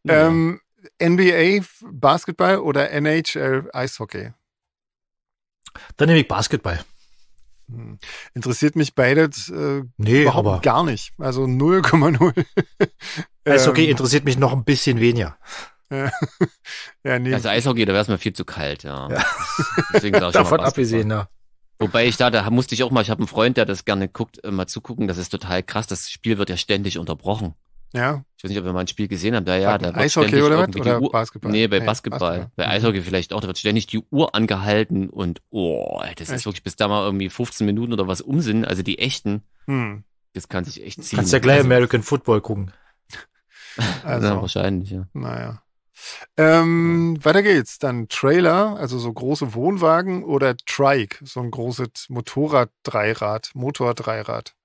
Ähm, NBA Basketball oder NHL Eishockey? Dann nehme ich Basketball. Hm. Interessiert mich beides äh, nee, überhaupt aber. gar nicht. Also 0,0. Eishockey ähm. interessiert mich noch ein bisschen weniger. ja, nee. Also Eishockey, da wäre es mir viel zu kalt, ja. ja. Deswegen Davon abgesehen, ja. Wobei ich da, da musste ich auch mal, ich habe einen Freund, der das gerne guckt, äh, mal zugucken. Das ist total krass. Das Spiel wird ja ständig unterbrochen. Ja weiß nicht, ob wir mal ein Spiel gesehen haben, da ja, da Eishockey oder, was? oder Basketball? Nee, bei nee, Basketball. Basketball. Bei Eishockey vielleicht auch, da wird ständig die Uhr angehalten und oh, das echt? ist wirklich bis da mal irgendwie 15 Minuten oder was umsinnen, also die echten. Hm. Das kann sich echt ziehen. Kannst ja gleich also, American Football gucken. Also, ja, wahrscheinlich, ja. Naja. Ähm, ja. Hm. Weiter geht's. Dann Trailer, also so große Wohnwagen oder Trike, so ein großes Motorrad-Dreirad, Motor-Dreirad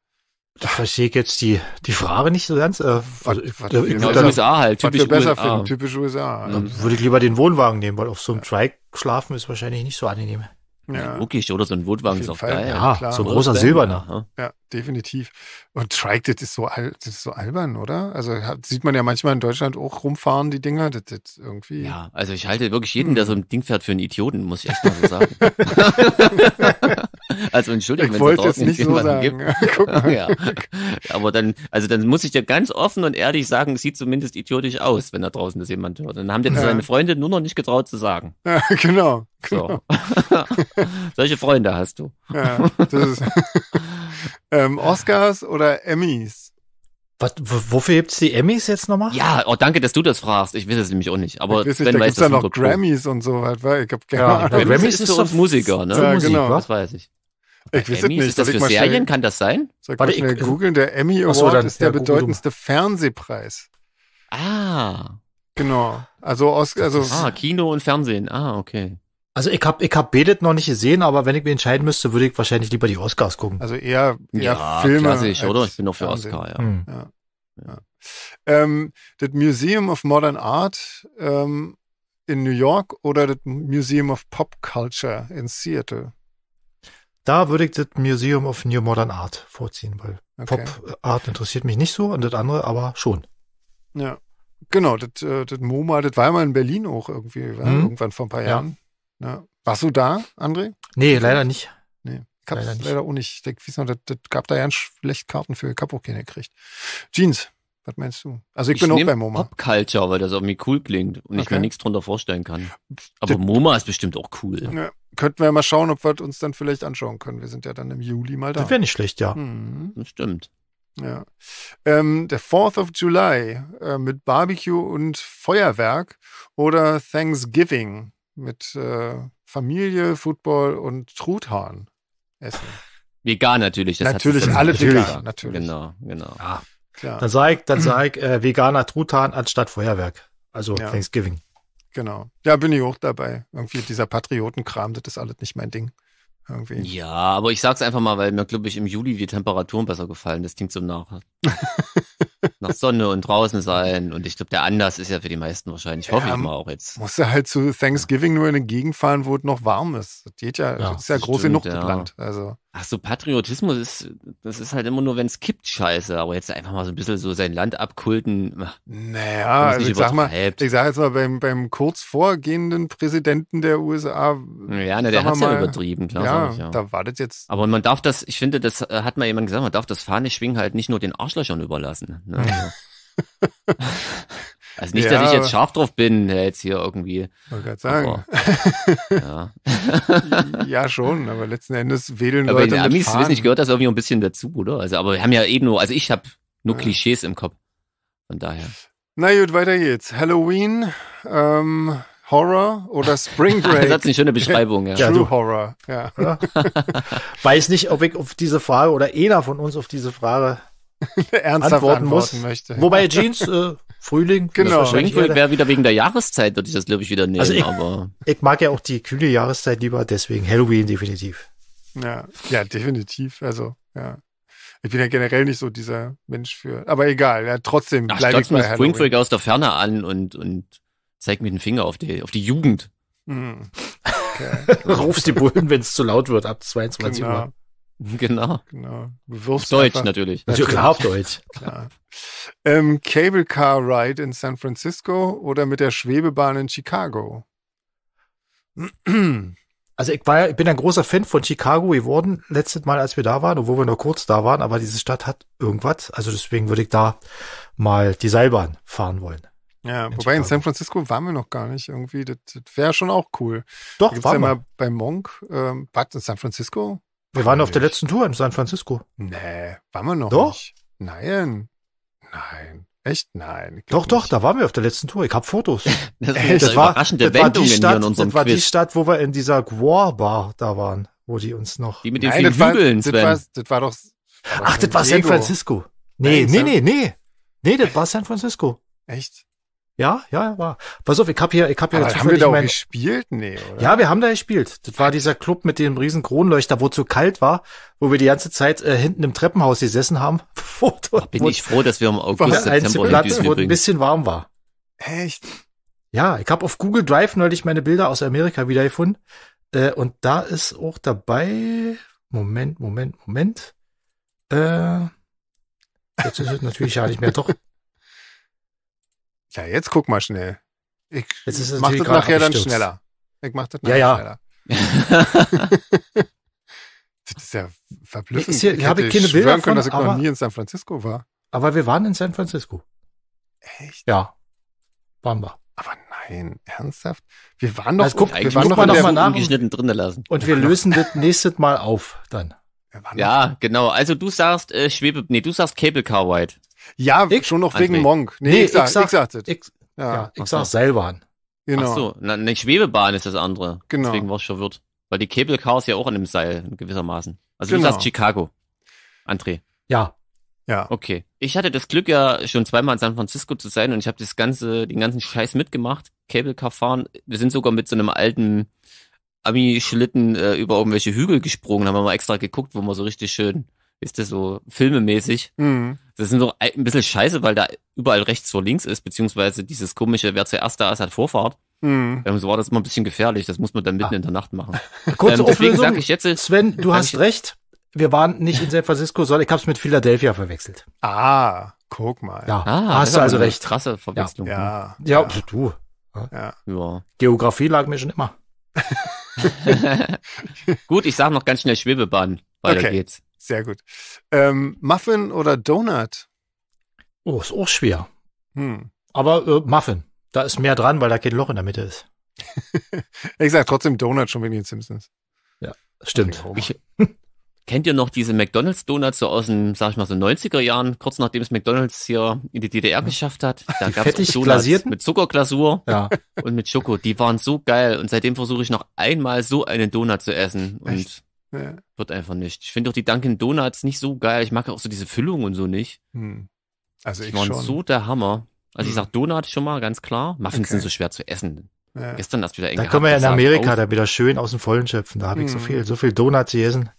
da verstehe ich jetzt die, die Frage nicht so ganz. Äh, was, was, äh, genau, dann, USA halt, typisch was wir USA. finden, typisch USA. Mhm. Dann würde ich lieber den Wohnwagen nehmen, weil auf so einem Trike schlafen ist wahrscheinlich nicht so angenehm. Ja. Wirklich, oder so ein Wohnwagen ist auch Fall. geil. Ja, klar. so ein großer silberner. Ja. ja, definitiv. Und Trike, das ist so alt, das ist so albern, oder? Also sieht man ja manchmal in Deutschland auch rumfahren, die Dinger. Das, das irgendwie. Ja, also ich halte wirklich jeden, der hm. so ein Ding fährt, für einen Idioten, muss ich echt mal so sagen. Also Entschuldigung, wenn es da nicht jemanden so sagen. gibt. Ja. Aber dann, also dann muss ich dir ganz offen und ehrlich sagen, es sieht zumindest idiotisch aus, wenn da draußen das jemand hört. Dann haben dir ja. seine Freunde nur noch nicht getraut zu sagen. Ja, genau. genau. So. Genau. Solche Freunde hast du. Ja, das ist ähm, Oscars oder Emmys? Was, wofür es die Emmys jetzt nochmal? Ja, oh, danke, dass du das fragst. Ich weiß es nämlich auch nicht. Aber ich weiß nicht, da gibt's ja noch Grammys und so weiter. Ich habe keine ja, Ahnung. Grammys ist, ist für uns Musiker, ne? Ja, Musik, genau. Das weiß ich. Ich weiß Emmy? nicht. Ist das für Serien? Schnell, kann das sein? Sag Warte, mal ich, googeln. Der Emmy Award so, dann, ist der ja, bedeutendste Fernsehpreis. Ah. Genau. Also, aus, also ah, Kino und Fernsehen. Ah, okay. Also ich habe ich hab Bedet noch nicht gesehen, aber wenn ich mich entscheiden müsste, würde ich wahrscheinlich lieber die Oscars gucken. Also eher, eher ja, Filme. Klassisch, oder? Ich bin noch für Fernsehen. Oscar, ja. Hm. ja. ja. Ähm, das Museum of Modern Art ähm, in New York oder das Museum of Pop Culture in Seattle? da würde ich das Museum of New Modern Art vorziehen, weil okay. Pop Art interessiert mich nicht so und das andere aber schon. Ja, genau, das, äh, das MoMA, das war mal in Berlin auch irgendwie, äh, mhm. irgendwann vor ein paar Jahren. Ja. Ja. Warst du da, André? Nee, leider nicht. Nee. Ich hab's leider, leider nicht. auch nicht. Ich denke, das, das gab da ja schlecht Karten für. Ich habe auch keine gekriegt. Jeans. Was meinst du? Also ich, ich bin auch bei MoMA. Pop Culture, weil das irgendwie cool klingt und okay. ich mir nichts drunter vorstellen kann. Aber das, MoMA ist bestimmt auch cool. Ja, könnten wir ja mal schauen, ob wir uns dann vielleicht anschauen können. Wir sind ja dann im Juli mal da. Das wäre nicht schlecht, ja. Mhm. Das stimmt. Ja. Ähm, der 4th of July äh, mit Barbecue und Feuerwerk oder Thanksgiving mit äh, Familie, Football und Truthahn essen. Vegan natürlich. Das natürlich, alle vegan. Natürlich. Genau, genau. Ja. Ja. Dann sage ich, dann sag ich äh, veganer Truthahn anstatt Feuerwerk. Also ja. Thanksgiving. Genau. Ja, bin ich auch dabei. Irgendwie dieser Patriotenkram, das ist alles nicht mein Ding. Irgendwie. Ja, aber ich sag's einfach mal, weil mir, glaube ich, im Juli die Temperaturen besser gefallen. Das klingt so nach, nach Sonne und draußen sein. Und ich glaube, der Anlass ist ja für die meisten wahrscheinlich. Ja, hoffe ich mal auch jetzt. Musst ja halt zu Thanksgiving nur in den Gegend fahren, wo es noch warm ist. Das geht ja, ja das ist ja das groß stimmt, genug, ja. das Also. Ach so, Patriotismus ist, das ist halt immer nur, wenn es kippt, scheiße. Aber jetzt einfach mal so ein bisschen so sein Land abkulten. Naja, also ich sag mal, ich sag jetzt mal, beim, beim kurz vorgehenden Präsidenten der USA. Ja, ne, der hat mal, ja übertrieben, klar. Ja, ich, ja. da wartet jetzt. Aber man darf das, ich finde, das äh, hat mal jemand gesagt, man darf das Fahne schwingen halt nicht nur den Arschlöchern überlassen. Ne? Also nicht, ja, dass ich jetzt scharf drauf bin, äh, jetzt hier irgendwie. Wollte gerade sagen. Aber, ja. ja, schon, aber letzten Endes wedeln aber Leute. Aber Amis wissen, ich gehört das irgendwie ein bisschen dazu, oder? Also, aber wir haben ja eben nur, also ich habe nur ja. Klischees im Kopf. Von daher. Na gut, weiter geht's. Halloween, ähm, Horror oder Spring Break. das ist eine schöne Beschreibung, ja. True ja, Horror, ja. Weiß nicht, ob ich auf diese Frage oder einer von uns auf diese Frage ernsthaft antworten, antworten muss. Möchte. Wobei Jeans, äh, Frühling. Genau. Schwenkweg wäre wieder wegen der Jahreszeit, würde ich das glaube ich wieder nehmen. Also ich, aber ich mag ja auch die kühle Jahreszeit lieber, deswegen Halloween definitiv. Ja, ja, definitiv. Also, ja. Ich bin ja generell nicht so dieser Mensch für. Aber egal, ja, trotzdem Ach, bleibe ich bei Halloween. aus der Ferne an und, und zeig mir den Finger auf die, auf die Jugend. Mhm. Okay. Rufst die Bullen, wenn es zu laut wird, ab 22 genau. Uhr. Genau. Genau. Du wirfst auf Deutsch natürlich. Natürlich, klar, auf Deutsch. Ähm, Cable Car Ride in San Francisco oder mit der Schwebebahn in Chicago? Also ich, war, ich bin ein großer Fan von Chicago geworden, letztes Mal, als wir da waren, obwohl wir nur kurz da waren, aber diese Stadt hat irgendwas. Also deswegen würde ich da mal die Seilbahn fahren wollen. Ja, in wobei Chicago. in San Francisco waren wir noch gar nicht irgendwie. Das, das wäre schon auch cool. Doch, waren ja mal bei Monk. Ähm, was, in San Francisco? Wir waren auf der letzten Tour in San Francisco. Nee, waren wir noch Doch? nicht. Nein. Nein. Echt? Nein. Doch, nicht. doch, da waren wir auf der letzten Tour. Ich hab Fotos. das, Echt? das, war, das war die Stadt, Das war Quiz. die Stadt, wo wir in dieser Guar-Bar da waren, wo die uns noch... Die mit den Nein, vielen das Hügeln, war, das, war, das war, doch... Ach, das war San Francisco. Nee, Nein, nee, nee, nee. Nee, das war San Francisco. Echt? Ja, ja, war. Pass auf, ich hab hier, ich hab hier. Aber haben wir da auch mein... gespielt? Nee, oder? Ja, wir haben da gespielt. Das war dieser Club mit dem riesen Kronleuchter, wo es so kalt war, wo wir die ganze Zeit äh, hinten im Treppenhaus gesessen haben. wo, Bin ich froh, dass wir im August, September Platz, wo ein bisschen warm war. Echt? Ja, ich hab auf Google Drive neulich meine Bilder aus Amerika wiedergefunden. Äh, und da ist auch dabei. Moment, Moment, Moment. Äh, jetzt ist es natürlich ja nicht mehr. Doch, ja, jetzt guck mal schnell. Ich mach das nachher dann schneller. Ich mach das nachher ja, ja. schneller. das ist ja verblüffend. Ist hier, ich habe keine Bilder können, dass ich aber, noch nie in San Francisco war. Aber wir waren in San Francisco. Echt? Ja. Waren wir. Aber nein, ernsthaft? Wir waren doch, also, wir waren noch, mal noch mal nach geschnitten drin lassen. Und wir, wir lösen das nächstes Mal auf dann. Ja, genau. Also du sagst äh, Schwebe, nee, du sagst Cable Car White. Ja, ich, schon noch wegen Monk. Nee, nee ich, sag, ich, sag, ich sag's. ja. ja, ich sag Seilbahn. Genau. Ach so, eine Schwebebahn ist das andere. Genau. Deswegen war ich verwirrt. Weil die Cable-Cars ja auch an dem Seil gewissermaßen. Also genau. du sagst Chicago, André. Ja. Ja. Okay. Ich hatte das Glück ja schon zweimal in San Francisco zu sein und ich habe das ganze, den ganzen Scheiß mitgemacht. Cable-Car fahren. Wir sind sogar mit so einem alten Ami-Schlitten äh, über irgendwelche Hügel gesprungen, haben wir mal extra geguckt, wo man so richtig schön, ist das so filmemäßig, mhm. Das ist nur ein bisschen scheiße, weil da überall rechts vor links ist, beziehungsweise dieses komische, wer zuerst da ist, hat Vorfahrt. Hm. Ähm, so war das immer ein bisschen gefährlich. Das muss man dann mitten ah. in der Nacht machen. Kurze ähm, deswegen sag ich jetzt. Sven, du hast recht. Wir waren nicht in San Francisco, sondern ich habe es mit Philadelphia verwechselt. Ah, guck mal. Ja, ah, hast du also recht. Krasse Verwechslung. Ja, ne? ja, ja. Also ja. du. Ja. ja. Geografie lag mir schon immer. Gut, ich sage noch ganz schnell Schwebebahn. Weiter okay. geht's. Sehr gut. Ähm, Muffin oder Donut? Oh, ist auch schwer. Hm. Aber äh, Muffin. Da ist mehr dran, weil da kein Loch in der Mitte ist. ich sag trotzdem Donut schon wegen den Simpsons. Ja, stimmt. Ich, kennt ihr noch diese McDonalds-Donuts so aus den, sag ich mal, so 90er Jahren, kurz nachdem es McDonalds hier in die DDR geschafft hat? Da gab es Donuts glasierten? mit Zuckerglasur ja. und mit Schoko. Die waren so geil. Und seitdem versuche ich noch einmal so einen Donut zu essen. Echt? Ja. Wird einfach nicht. Ich finde auch die Dunkin' Donuts nicht so geil. Ich mag auch so diese Füllung und so nicht. Hm. Also ich, ich schon. so der Hammer. Also hm. ich sag Donut schon mal, ganz klar. Muffins okay. sind so schwer zu essen. Ja. Gestern hast du wieder eng Da können wir ja in Amerika oh. da wieder schön aus dem Vollen schöpfen. Da habe hm. ich so hm. viel, so viel Donuts gegessen.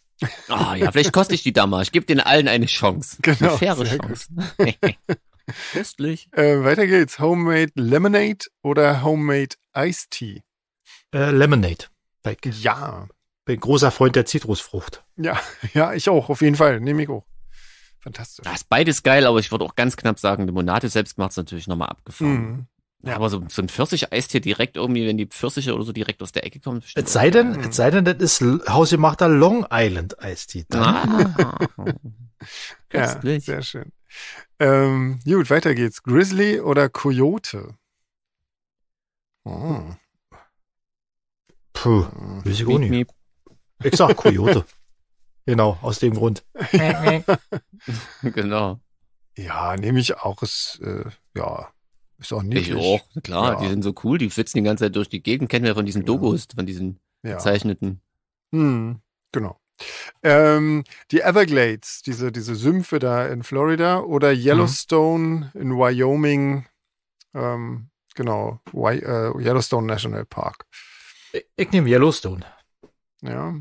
Ah oh, ja, vielleicht koste ich die da mal. Ich gebe den allen eine Chance. Genau, eine faire Chance. Köstlich. äh, weiter geht's. Homemade Lemonade oder Homemade Iced Tea? Äh, Lemonade. Like. Ja bin äh, großer Freund der Zitrusfrucht. Ja, ja, ich auch, auf jeden Fall. Nehme ich auch. Fantastisch. Das ist beides geil, aber ich würde auch ganz knapp sagen, Limonade selbst macht es natürlich nochmal abgefahren. Mhm. Ja. Aber so, so ein Pfirsich-Eistee direkt irgendwie, wenn die Pfirsiche oder so direkt aus der Ecke kommen. Es sei denn, es sei denn, das ist hausgemachter Long Island Eistee. Ah. ja, sehr schön. Ähm, gut, weiter geht's. Grizzly oder Coyote? Oh. Puh, hm. weiß ich auch nicht. Ich sag Coyote. genau, aus dem Grund. genau. Ja, nehme ich auch. Ist, äh, ja, ist auch nicht. Ich auch, klar, ja. die sind so cool, die flitzen die ganze Zeit durch die Gegend. Kennen wir von diesen genau. Dogos, von diesen ja. gezeichneten. Hm, genau. Ähm, die Everglades, diese, diese Sümpfe da in Florida oder mhm. Yellowstone mhm. in Wyoming, ähm, genau, Why, äh, Yellowstone National Park. Ich, ich nehme Yellowstone. Ja,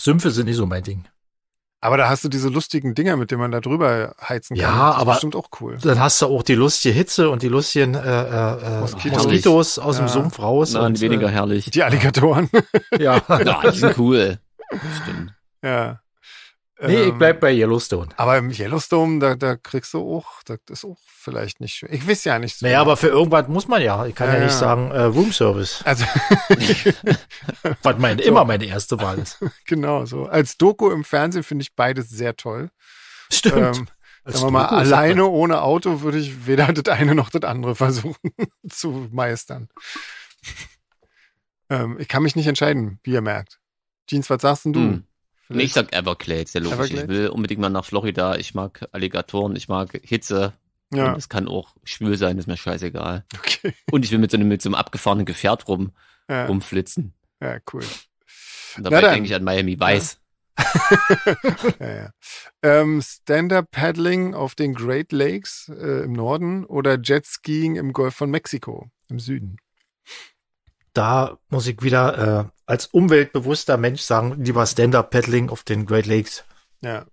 Sümpfe sind nicht so mein Ding. Aber da hast du diese lustigen Dinger, mit denen man da drüber heizen kann. Ja, aber stimmt auch cool. Dann hast du auch die lustige Hitze und die lustigen äh, äh, äh Moskitos, Moskitos aus ja. dem Sumpf raus. Nein, und, äh, weniger herrlich. Die Alligatoren. Ja, ja die sind cool. Stimmt. Ja. Nee, ich ähm, bleib bei Yellowstone. Aber im Yellowstone, da, da kriegst du auch, das ist auch vielleicht nicht schön. Ich weiß ja nicht. So naja, genau. aber für irgendwas muss man ja. Ich kann ja, ja nicht sagen, äh, Room Service. Also. Was mein, so. immer meine erste Wahl ist. Genau, so. Als Doku im Fernsehen finde ich beides sehr toll. Stimmt. Ähm, sagen wir mal, Doku alleine ohne Auto würde ich weder das eine noch das andere versuchen zu meistern. ähm, ich kann mich nicht entscheiden, wie ihr merkt. Jeans, was sagst denn du? Hm. Nee, ich sag Everglades, der logisch. Ich will unbedingt mal nach Florida. Ich mag Alligatoren, ich mag Hitze. Ja. Und es kann auch schwül sein, ist mir scheißegal. Okay. Und ich will mit so einem, mit so einem abgefahrenen Gefährt rum, ja. rumflitzen. Ja, cool. Und dabei denke ich an Miami Weiß. ja, ja. ähm, Stand-up-Paddling auf den Great Lakes äh, im Norden oder Jetskiing im Golf von Mexiko im Süden da muss ich wieder äh, als umweltbewusster Mensch sagen, lieber Stand-Up-Paddling auf den Great Lakes. Ja.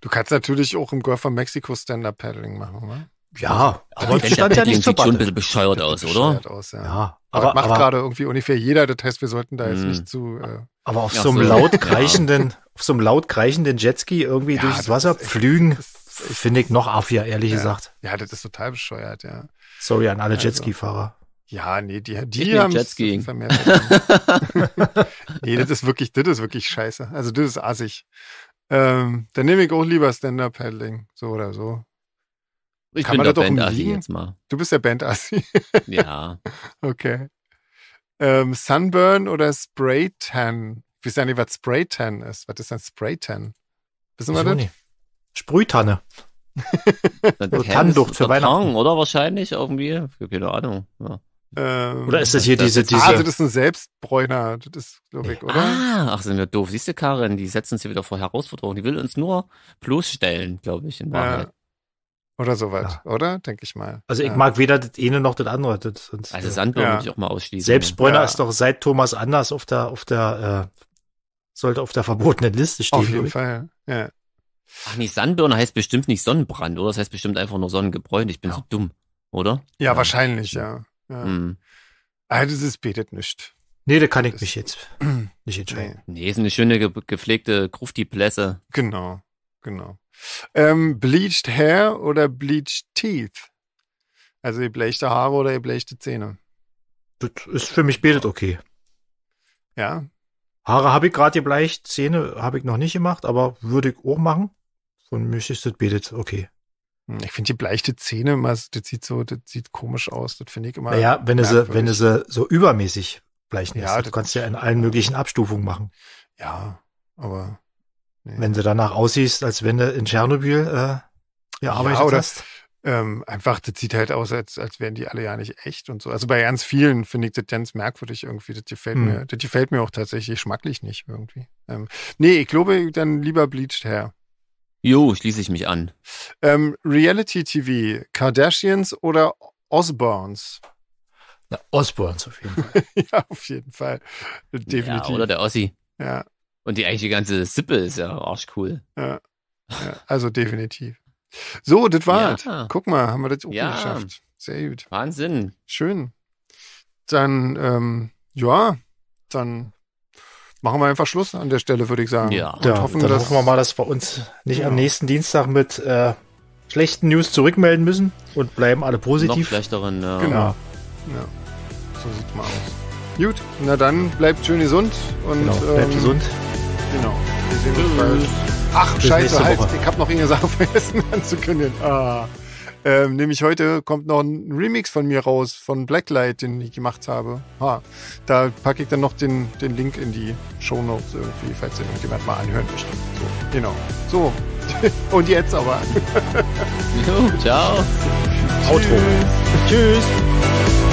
Du kannst natürlich auch im Golf von Mexiko Stand-Up-Paddling machen, oder? Ja, aber das stand ja nicht sieht schon ein bisschen bescheuert aus, oder? Bescheuert aus, ja. ja aber, aber macht gerade irgendwie ungefähr jeder, das heißt, wir sollten da jetzt mh. nicht zu... Äh, aber auf ja, so einem so so laut kreichenden Jetski irgendwie ja, durchs Wasser pflügen, finde ich noch affier, ehrlich gesagt. Ja, das ist total bescheuert, ja. Sorry an alle also. Jetski-Fahrer. Ja, nee, die, die haben Jetskiing. vermehrt. nee, das ist wirklich, das ist wirklich scheiße. Also das ist assig. Ähm, dann nehme ich auch lieber Stand-Up-Paddling, so oder so. Ich Kann bin man der Band-Assi jetzt mal. Du bist der Band-Assi. ja. Okay. Ähm, Sunburn oder Spray-Tan? Ich weiß ja nicht, was Spray-Tan ist. Was ist denn Spray-Tan? Wissen wir das? Nicht. Sprühtanne. Dann Tannenduft für Weihnachten. Tang, oder wahrscheinlich irgendwie. Keine Ahnung. Ja. Ähm, oder ist das hier das diese, ist, diese. Ah, das ist ein Selbstbräuner. Das ist, glaube ich, oder? Ah, ach, sind wir doof. Siehst du, Karin, die setzen uns hier wieder vor Herausforderungen. Die will uns nur bloßstellen, glaube ich, in Wahrheit. Ja. Oder sowas, ja. oder? Denke ich mal. Also ich ja. mag weder das eine noch das andere. Das, also das, also Sandburg ja. würde ich auch mal ausschließen. Selbstbräuner ist doch seit Thomas Anders auf der, auf der, äh, sollte auf der verbotenen Liste stehen. Auf jeden Fall, ja. Ach nee, Sandbirne heißt bestimmt nicht Sonnenbrand, oder? Das heißt bestimmt einfach nur Sonnengebräunt. Ich bin so dumm, oder? Ja, wahrscheinlich, ja. Ja. Mhm. Also das betet nicht. Nee, da kann ich das mich jetzt nicht entscheiden. Nee, nee ist eine schöne ge gepflegte Grufti-Plässe. Genau, genau. Ähm, bleached Hair oder Bleached Teeth? Also geblechte Haare oder geblechte Zähne? Das ist für mich betet okay. Ja. Haare habe ich gerade gebleicht, Zähne habe ich noch nicht gemacht, aber würde ich auch machen. Von mir ist das betet okay. Hm, ich finde die bleichte Zähne immer, das sieht so, das sieht komisch aus. Das finde ich immer. Naja, wenn du sie, wenn du sie so übermäßig bleichen lässt, ja, du kannst ja in allen möglichen Abstufungen machen. Ja, aber. Nee. Wenn du danach aussiehst, als wenn du in Tschernobyl äh, gearbeitet ja, oder, hast. Ähm, einfach, das sieht halt aus, als, als wären die alle ja nicht echt und so. Also bei ganz vielen finde ich das ganz merkwürdig irgendwie. Das gefällt, hm. mir, das gefällt mir auch tatsächlich schmacklich nicht irgendwie. Ähm, nee, ich glaube, dann lieber Bleached her. Jo, schließe ich mich an. Ähm, Reality TV, Kardashians oder Osborns? Na, Osborns auf jeden Fall. ja, auf jeden Fall. Definitiv. Ja, oder der Ossi. Ja. Und die eigentliche ganze Sippe ist ja arschcool. Ja. ja. Also definitiv. So, das war's. Ja. Guck mal, haben wir das auch ja. geschafft. Sehr gut. Wahnsinn. Schön. Dann, ähm, ja, dann machen wir einfach Schluss an der Stelle, würde ich sagen. Ja, und ja, hoffen, dann dass, hoffen wir mal, dass wir uns nicht ja. am genau. nächsten Dienstag mit äh, schlechten News zurückmelden müssen und bleiben alle positiv. Noch schlechteren, ja. Genau. Ja. So sieht's mal aus. Gut, na dann bleibt schön gesund und genau, bleibt ähm, gesund. Genau. Wir sehen uns bald. Ach, Bis scheiße, halt, ich habe noch irgendeine Sache vergessen anzukündigen. Ah. Ähm, nämlich heute kommt noch ein Remix von mir raus, von Blacklight, den ich gemacht habe. Ha, da packe ich dann noch den, den Link in die Show Notes irgendwie, falls ihr irgendjemand mal anhören möchte. So, genau. So. Und jetzt aber. jo, ciao. Outro. Tschüss.